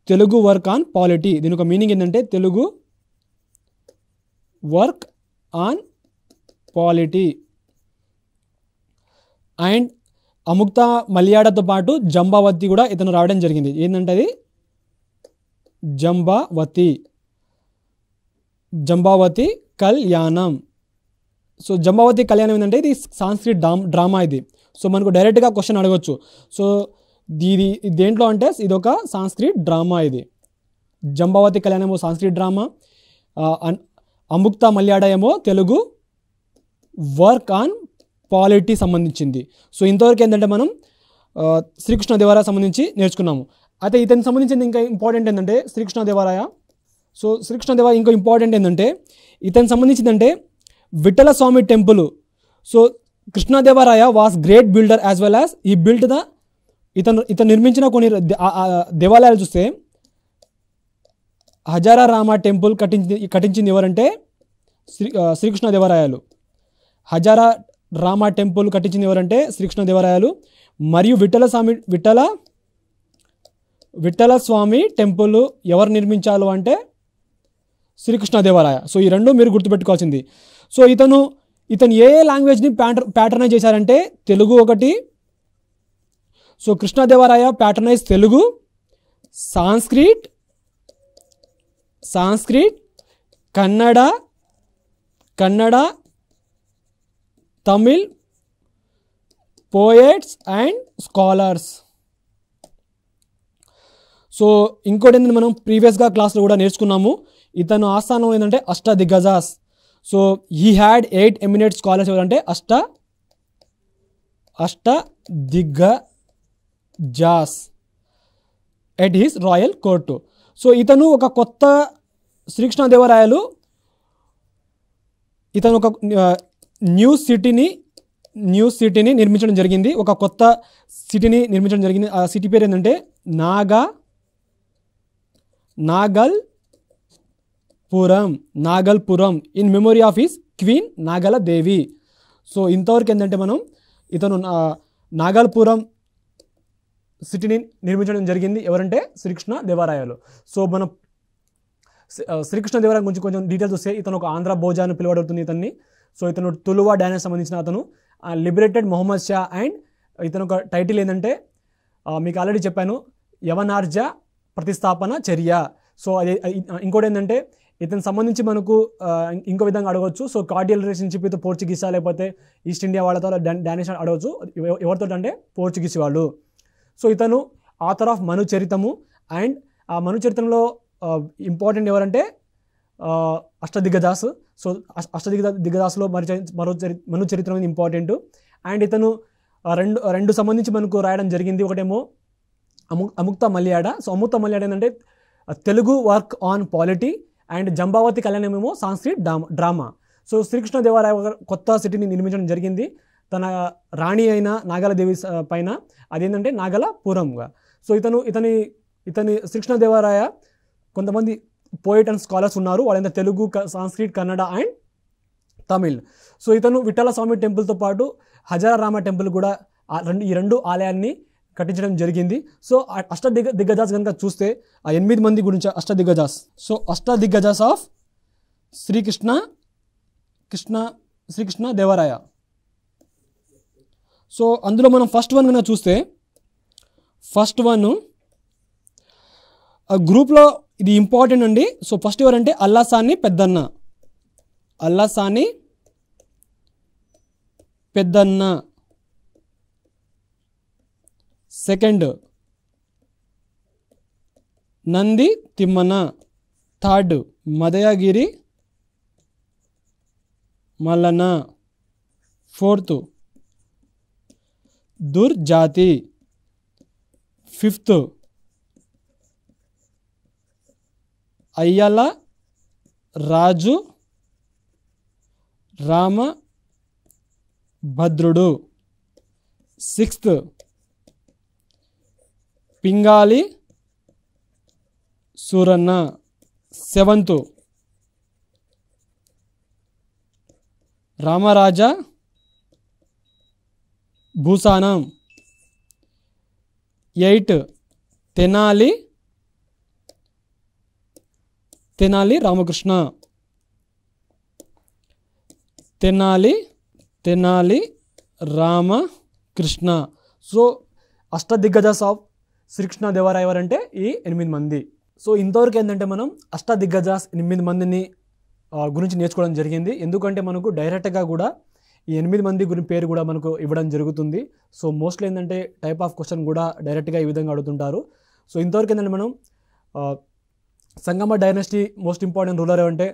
తెలుగు వర్క్ ఆన్ పాలిటీ దీని ఒక మీనింగ్ ఏంటంటే Telugu work on polity and Amukta మలయాడతో పాటు జంబావతి కూడా ఇతను రావడం జరిగింది ఏంటంటే అది జంబావతి జంబావతి కళ్యాణం సో జంబావతి కళ్యాణం ఏంటంటే ఇది సాంస్క్రిట్ డామ్ డ్రామా ఇది సో మనకు డైరెక్ట్గా క్వశ్చన్ అడగవచ్చు సో ఇది దేంట్లో అంటే ఇది ఒక సాంస్క్రిట్ డ్రామా ఇది జంబావతి కళ్యాణం సాంస్క్రిట్ డ్రామా అముక్త మల్యాడ ఏమో తెలుగు వర్క్ ఆన్ పాలిటీ సంబంధించింది సో ఇంతవరకు ఏంటంటే మనం శ్రీకృష్ణ దేవాలయ సంబంధించి నేర్చుకున్నాము అయితే ఇతనికి సంబంధించింది ఇంకా ఇంపార్టెంట్ ఏంటంటే శ్రీకృష్ణ దేవాలయ సో శ్రీకృష్ణదేవ ఇంకో ఇంపార్టెంట్ ఏంటంటే ఇతనికి సంబంధించిందంటే Vittala Swami temple so Krishnadevaraya was great builder as well as he build the ఇతను ఇతను నిర్మించిన కొన్ని దేవాలయాలు చూస్తే హజారా రామ టెంపుల్ కట్టించి కట్టించింది ఎవరంటే శ్రీ శ్రీకృష్ణదేవరాయలు హజారా రామ టెంపుల్ కట్టించింది ఎవరంటే శ్రీకృష్ణదేవరాయలు మరియు విఠల స్వామి విఠల విఠల స్వామి టెంపుల్ ఎవరు నిర్మించాలో అంటే దేవాలయ సో ఈ రెండు మీరు గుర్తుపెట్టుకోవాల్సింది సో ఇతను ఇతను ఏ ఏ లాంగ్వేజ్ని ప్యాటర్ ప్యాటర్నైజ్ చేశారంటే తెలుగు ఒకటి so Krishnadevaraya patronise Telugu Sanskrit Sanskrit Kannada Kannada Tamil poets and scholars so ఇంకోటి ఏంటంటే మనం ప్రీవియస్గా క్లాస్లో కూడా నేర్చుకున్నాము ఇతను ఆస్థానం ఏంటంటే Ashta Diggajas so he had eight eminent scholars ఎవరంటే Ashta Ashta Diggajas at his royal court so ఇతను ఒక కొత్త శ్రీకృష్ణదేవరాయలు ఇతను ఒక న్యూ సిటీని న్యూ సిటీని నిర్మించడం జరిగింది ఒక కొత్త సిటీని నిర్మించడం జరిగింది ఆ సిటీ పేరు ఏంటంటే Naga Nagalpuram Nagalpuram in memory of his queen Nagala Devi so ఇంతవరకు ఏంటంటే మనం ఇతను నాగల్పురం సిటీని నిర్మించడం జరిగింది ఎవరంటే శ్రీకృష్ణ దేవరాయలు సో మనం శ్రీకృష్ణ దేవరాయ గురించి కొంచెం డీటెయిల్స్ వస్తే ఇతను ఒక ఆంధ్ర భోజా అని పిలువబడుతుంది ఇతన్ని సో ఇతను తులువా డ్యాన్స్ సంబంధించిన అతను లిబరేటెడ్ మొహమ్మద్ షా అండ్ ఇతను ఒక టైటిల్ ఏంటంటే మీకు ఆల్రెడీ చెప్పాను యవనార్జా ప్రతిస్థాపన చర్య సో అది ఇంకోటి ఏంటంటే ఇతనికి సంబంధించి మనకు ఇంకో విధంగా అడగవచ్చు సో కార్డియల్ రిలేషన్షిప్ విత్ పోర్చుగీసా లేకపోతే ఈస్ట్ ఇండియా వాళ్ళతో డానిష్ అడగవచ్చు ఎవరితో అంటే పోర్చుగీస్ వాళ్ళు సో ఇతను ఆథర్ ఆఫ్ మనుచరితము అండ్ ఆ మనుచరితంలో ఇంపార్టెంట్ ఎవరంటే అష్టదిగ్గదాస్ సో అష్టదిగ్గ దిగ్గదాస్లో మరి మరో చరి మనుచరిత్రం ఇంపార్టెంట్ అండ్ ఇతను రెండు రెండు సంబంధించి మనకు రాయడం జరిగింది ఒకటేమో అము అముక్త మల్యాడ సో అముక్త మల్యాడ ఏంటంటే Telugu work on polity and Jambavati కళ్యాణమేమో Sanskrit drama so Srikrishna Devaraya కొత్త సిటీని నిర్మించడం జరిగింది తన రాణి అయిన నాగలదేవి పైన అదేంటంటే నాగలపురంగా సో ఇతను ఇతని ఇతని శ్రీకృష్ణ దేవరాయ కొంతమంది పోయిట్ అండ్ స్కాలర్స్ ఉన్నారు వాళ్ళంతా Telugu Sanskrit Kannada and Tamil so ఇతను విఠలస్వామి టెంపుల్తో పాటు హజారా రామ టెంపుల్ కూడా రెండు ఈ రెండు ఆలయాన్ని కట్టించడం జరిగింది సో అష్ట దిగ్గ దిగ్గజాస్ కనుక చూస్తే ఆ ఎనిమిది మంది గురించి అష్ట Diggajas so Ashta Diggajas of Srikrishna Krishna Srikrishna Devaraya so అందులో మనం ఫస్ట్ వన్ కనుక చూస్తే ఫస్ట్ వన్ గ్రూప్లో ఇది ఇంపార్టెంట్ అండి సో ఫస్ట్ ఎవరంటే అల్లాసాని Peddanna Allasani Peddanna second Nandi Timmana third Madayagiri Mallana fourth Dhurjati fifth Ayyala Raju Rama Bhadrudu sixth Pingali Surana seventh Ramaraja Bhushanam eight Tenali Tenali Ramakrishna Tenali Tenali Ramakrishna so Ashtadiggaja of Srikrishnadevaraya వారు ఈ ఎనిమిది మంది సో ఇంతవరకు ఏంటంటే మనం అష్టాదిగ్గజాస్ ఎనిమిది మందిని గురించి నేర్చుకోవడం జరిగింది ఎందుకంటే మనకు డైరెక్ట్గా కూడా ఈ ఎనిమిది మంది గురి పేరు కూడా మనకు ఇవ్వడం జరుగుతుంది సో మోస్ట్లీ ఏంటంటే టైప్ ఆఫ్ క్వశ్చన్ కూడా డైరెక్ట్గా ఈ విధంగా అడుగుతుంటారు సో ఇంతవరకు ఏంటంటే మనం సంగమ డైనసిటీ మోస్ట్ ఇంపార్టెంట్ రూలర్ ఏమంటే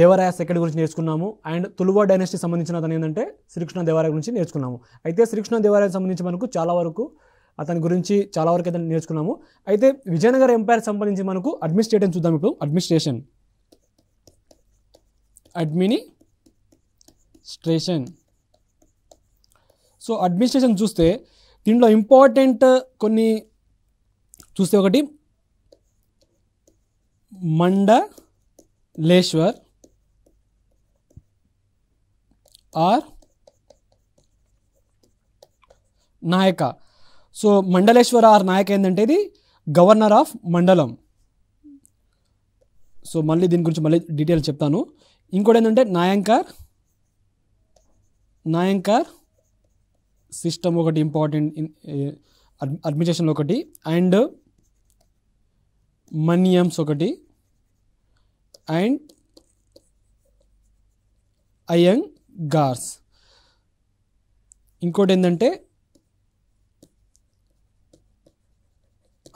దేవరాయ సెకండ్ గురించి నేర్చుకున్నాము అండ్ తులువ డైనసిటీ సంబంధించిన అతను ఏంటంటే శ్రీకృష్ణ దేవరాయ గురించి నేర్చుకున్నాము అయితే శ్రీకృష్ణ దేవరాయకు సంబంధించి మనకు చాలా వరకు అతని గురించి చాలా వరకు అయితే నేర్చుకున్నాము అయితే విజయనగర్ ఎంపైర్ సంబంధించి మనకు అడ్మినిస్ట్రేషన్ చూద్దాం ఇప్పుడు అడ్మినిస్ట్రేషన్ అడ్మినిస్ట్రేషన్ సో అడ్మినిస్ట్రేషన్ చూస్తే దీంట్లో ఇంపార్టెంట్ కొన్ని చూస్తే ఒకటి Mandaleshwar or Nayaka so Mandaleshwara or Nayak ఏంటంటే ఇది గవర్నర్ ఆఫ్ మండలం సో మళ్ళీ దీని గురించి మళ్ళీ డీటెయిల్ చెప్తాను ఇంకోటి ఏంటంటే నాయంకార్ నాయంకార్ సిస్టమ్ ఒకటి ఇంపార్టెంట్ అడ్మినిస్ట్రేషన్ ఒకటి అండ్ మనియమ్స్ ఒకటి అండ్ అయంగ్ గార్స్ ఇంకోటి ఏంటంటే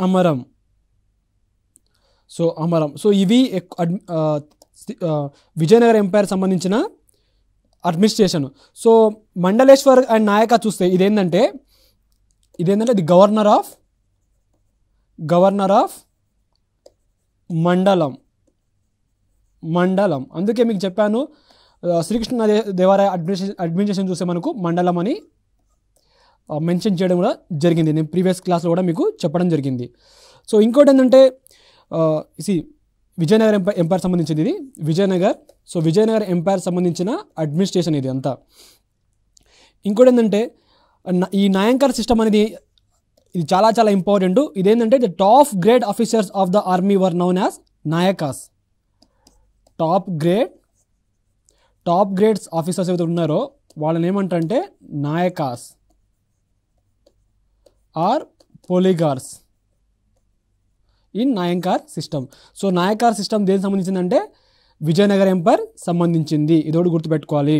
అమరం సో అమరం సో ఇవి విజయనగర ఎంపైర్ సంబంధించిన administration so Mandaleshwar and Nayaka చూస్తే ఇదేంటంటే ఇదేంటంటే the governor of governor of mandalam mandalam అందుకే మీకు చెప్పాను శ్రీకృష్ణ దేవాలయ అడ్మినిస్ట్రేషన్ అడ్మినిస్ట్రేషన్ చూస్తే మనకు మండలం అని మెన్షన్ చేయడం కూడా జరిగింది నేను ప్రీవియస్ క్లాస్లో కూడా మీకు చెప్పడం జరిగింది సో ఇంకోటి ఏంటంటే ఇసి విజయనగర్ ఎంపైర్ ఎంపైర్ సంబంధించింది ఇది విజయనగర్ సో విజయనగర్ ఎంపైర్ సంబంధించిన అడ్మినిస్ట్రేషన్ ఇది అంతా ఇంకోటి ఏంటంటే ఈ నాయంకర్ సిస్టమ్ అనేది ఇది చాలా చాలా ఇంపార్టెంట్ ఇదేంటంటే the top grade officers of the army were known as Nayakas top grade top grades officers ఏవైతే ఉన్నారో వాళ్ళని ఏమంటారంటే Nayakas or polygars in Nayankar system so Nayankar system దేనికి సంబంధించిందంటే విజయనగర ఎంపైర్ సంబంధించింది ఇదోటి గుర్తుపెట్టుకోవాలి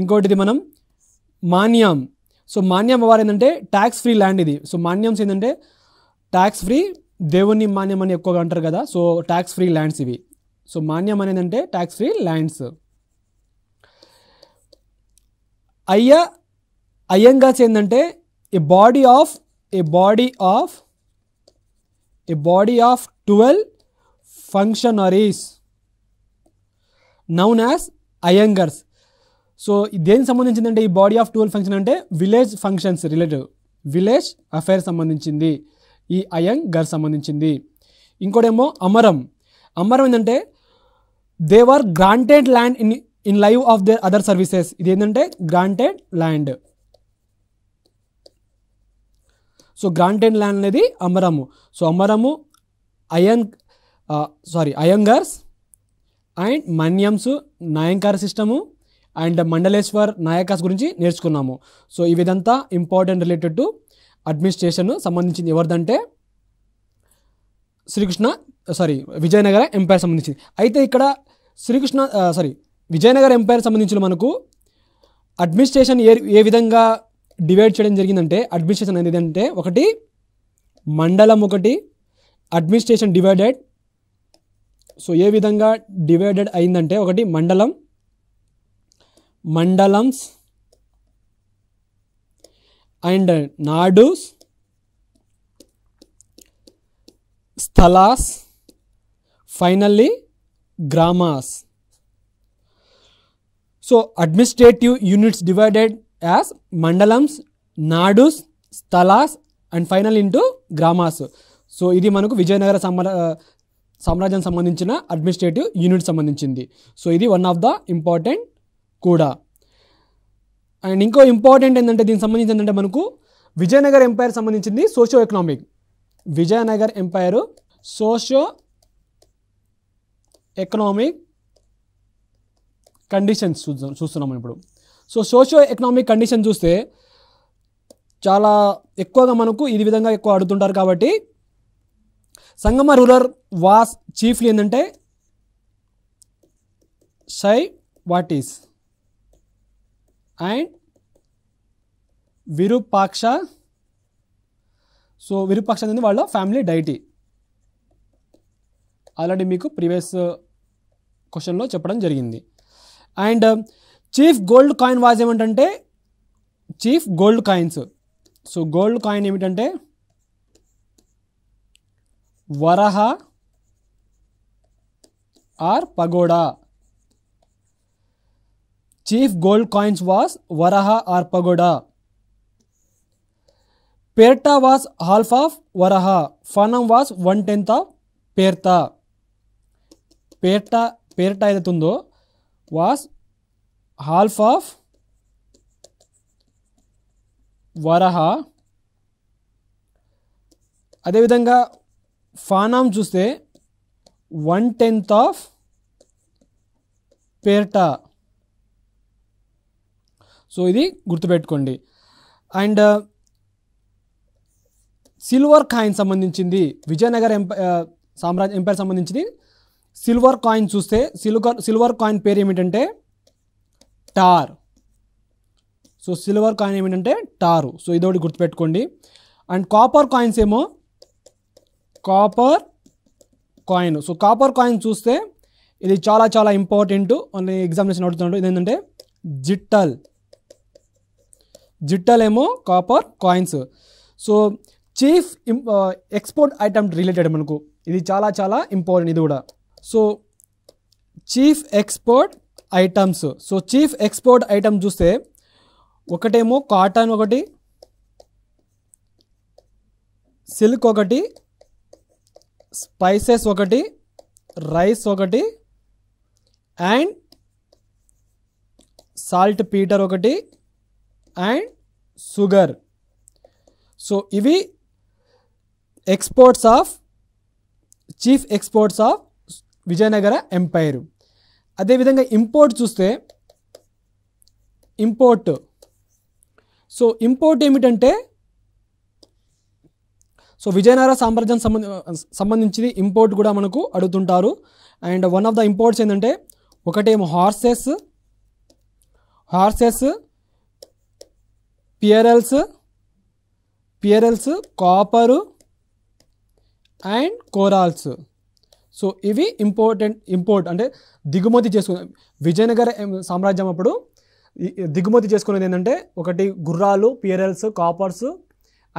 ఇంకోటిది మనం మాన్యం సో మాన్యం వారు ఏంటంటే ట్యాక్స్ ఫ్రీ ల్యాండ్ ఇది సో మాన్యంస్ ఏంటంటే ట్యాక్స్ ఫ్రీ దేవుని మాన్యం అని ఎక్కువగా అంటారు కదా సో ట్యాక్స్ ఫ్రీ ల్యాండ్స్ ఇవి సో మాన్యం అనేది అంటే ట్యాక్స్ ఫ్రీ ల్యాండ్స్ అయ్య అయ్యంగా ఏంటంటే a body of a body of a body of 12 functionaries known as Ayangars so దేనికి సంబంధించింది అంటే ఈ బాడీ ఆఫ్ ట్వెల్వ్ ఫంక్షన్ అంటే village functions relative village affair సంబంధించింది ఈ అయంగర్ సంబంధించింది ఇంకోటేమో అమరం అమరం ఏంటంటే దేవర్ granted land in in lieu of their other services ఇది ఏంటంటే granted land so granted land అనేది అమరము సో అమరము అయన్ sorry Ayangars and Manyams Nayankara system and Mandaleshwar Nayakas గురించి నేర్చుకున్నాము సో ఇవిదంతా ఇంపార్టెంట్ రిలేటెడ్ టు అడ్మినిస్ట్రేషన్ సంబంధించింది ఎవరిదంటే శ్రీకృష్ణ సారీ విజయనగర ఎంపైర్ సంబంధించింది అయితే ఇక్కడ శ్రీకృష్ణ సారీ విజయనగర ఎంపైర్ సంబంధించిన మనకు అడ్మినిస్ట్రేషన్ ఏ ఏ విధంగా డివైడ్ చేయడం జరిగిందంటే అడ్మినిస్ట్రేషన్ అనేది అంటే ఒకటి మండలం ఒకటి అడ్మినిస్ట్రేషన్ డివైడెడ్ సో ఏ విధంగా డివైడెడ్ అయిందంటే ఒకటి mandalam mandalams and nadus sthalas finally gramas so administrative units divided as mandalams nadus sthalas and final into gramas so ఇది మనకు విజయనగర సామ్రాజ్యం సంబంధించిన అడ్మినిస్ట్రేటివ్ యూనిట్ సంబంధించింది సో ఇది వన్ ఆఫ్ ద ఇంపార్టెంట్ కూడా అండ్ ఇంకో ఇంపార్టెంట్ ఏంటంటే దీనికి సంబంధించి ఏంటంటే మనకు విజయనగర్ ఎంపైర్ సంబంధించింది socio economic Vijayanagar empire socio economic conditions చూద్దాం చూస్తున్నాం ఇప్పుడు సో సోషియో ఎకనామిక్ కండిషన్ చూస్తే చాలా ఎక్కువగా మనకు ఇది విధంగా ఎక్కువ అడుగుతుంటారు కాబట్టి సంగమ రూరల్ వాస్ చీఫ్లీ ఏంటంటే Shaivites and Virupaksha so Virupaksha అనేది వాళ్ళ ఫ్యామిలీ డైటీ ఆల్రెడీ మీకు ప్రీవియస్ క్వశ్చన్లో చెప్పడం జరిగింది and chief gold coin was ఏమిటంటే chief gold coins so gold coin ఏమిటంటే Varaha or pagoda chief gold coins was Varaha or pagoda పేర్టా was half of Varaha Fanam was one tenth of పేర్తా పేర్టా పేర్టా ఏదైతే ఉందో వాస్ హాల్ఫ్ ఆఫ్ వరహ అదేవిధంగా ఫానామ్ చూస్తే one tenth of Pratapa so ఇది గుర్తుపెట్టుకోండి అండ్ సిల్వర్ uh, కాయిన్ సంబంధించింది విజయనగర్ ఎంప uh, సామ్రాజ్య ఎంపైర్ సంబంధించింది సిల్వర్ కాయిన్ చూస్తే సిల్వర్ సిల్వర్ కాయిన్ పేరు ఏమిటంటే టార్ సో సిల్వర్ కాయిన్ ఏమిటంటే టారు సో ఇదోటి గుర్తుపెట్టుకోండి అండ్ కాపర్ కాయిన్స్ ఏమో copper coin so copper coin చూస్తే ఇది చాలా చాలా ఇంపార్టెంట్ ఓన్లీ ఎగ్జామినేషన్ అడుగుతున్నాడు ఇది ఏంటంటే జిట్టల్ జిట్టల్ ఏమో copper coins so chief export item related మనకు ఇది చాలా చాలా ఇంపార్టెంట్ ఇది కూడా so chief export items so chief export item చూస్తే ఒకటేమో కాటన్ ఒకటి సిల్క్ ఒకటి స్పైసెస్ ఒకటి రైస్ ఒకటి అండ్ సాల్ట్ పీటర్ ఒకటి అండ్ షుగర్ సో ఇవి exports of chief exports of Vijayanagara empire అదేవిధంగా ఇంపోర్ట్ చూస్తే ఇంపోర్ట్ సో ఇంపోర్ట్ ఏమిటంటే సో విజయనగర సామ్రాజ్యం సంబంధ సంబంధించి ఇంపోర్ట్ కూడా మనకు అడుగుతుంటారు and one of the imports ఏంటంటే ఒకటేమో horses horses pearls pearls copper and corals so ఇవి ఇంపార్టెంట్ ఇంపోర్ట్ అంటే దిగుమతి చేసుకునే విజయనగర సామ్రాజ్యం అప్పుడు దిగుమతి చేసుకునేది ఏంటంటే ఒకటి గుర్రాలు పియరల్స్ కాపర్స్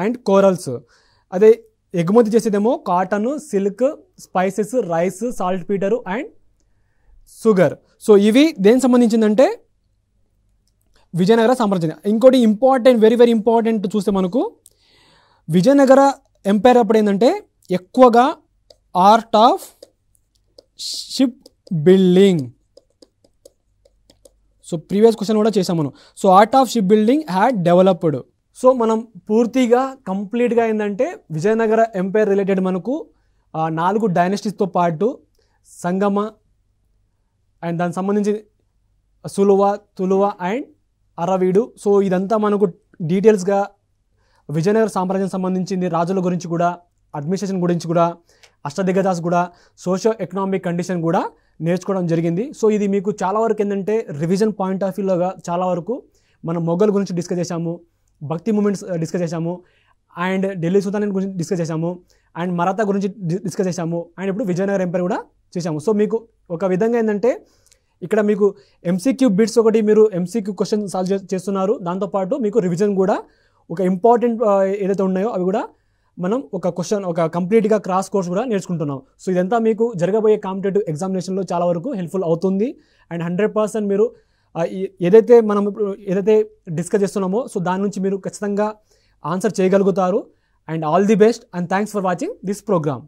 అండ్ కోరల్స్ అదే ఎగుమతి చేసేదేమో cotton silk spices rice saltpetre and sugar so ఇవి దేనికి సంబంధించిందంటే విజయనగర సామ్రాజ్యం ఇంకోటి ఇంపార్టెంట్ వెరీ వెరీ ఇంపార్టెంట్ చూస్తే మనకు విజయనగర ఎంపైర్ అప్పుడు ఏంటంటే ఎక్కువగా art of ship building so previous question కూడా చేసాం మనం so art of ship building had developed so మనం పూర్తిగా కంప్లీట్గా ఏంటంటే విజయనగర ఎంపైర్ రిలేటెడ్ మనకు నాలుగు డైనస్టీస్తో పాటు సంగమ అండ్ దానికి సంబంధించి సులువ తులువ అండ్ అరవీడు సో ఇదంతా మనకు డీటెయిల్స్గా విజయనగర సామ్రాజ్యం సంబంధించింది రాజుల గురించి కూడా అడ్మినిస్ట్రేషన్ గురించి కూడా అష్టదిగ్గజాస్ కూడా సోషో ఎకనామిక్ కండిషన్ కూడా నేర్చుకోవడం జరిగింది సో ఇది మీకు చాలా వరకు ఏంటంటే రివిజన్ పాయింట్ ఆఫ్ వ్యూలోగా చాలా వరకు మనం మొఘల్ గురించి డిస్కస్ చేశాము భక్తి మూమెంట్స్ డిస్కస్ చేశాము అండ్ ఢిల్లీ సుల్తాన్ గురించి డిస్కస్ చేశాము అండ్ మరాఠా గురించి డిస్కస్ చేశాము అండ్ ఇప్పుడు విజయనగర్ ఎంపైర్ కూడా చేశాము సో మీకు ఒక విధంగా ఏంటంటే ఇక్కడ మీకు ఎంసీక్యూ బిట్స్ ఒకటి మీరు ఎంసీక్యూ క్వశ్చన్ సాల్వ్ చేస్తున్నారు దాంతోపాటు మీకు రివిజన్ కూడా ఒక ఇంపార్టెంట్ ఏదైతే ఉన్నాయో అవి కూడా మనం ఒక క్వశ్చన్ ఒక కంప్లీట్గా క్రాస్ కోర్స్ కూడా నేర్చుకుంటున్నాం సో ఇదంతా మీకు జరగబోయే కాంపిటేటివ్ ఎగ్జామినేషన్లో చాలా వరకు హెల్ప్ఫుల్ అవుతుంది అండ్ హండ్రెడ్ పర్సెంట్ మీరు ఏదైతే మనం ఏదైతే డిస్కస్ చేస్తున్నామో సో దాని నుంచి మీరు ఖచ్చితంగా ఆన్సర్ చేయగలుగుతారు and all the best and thanks for watching this programme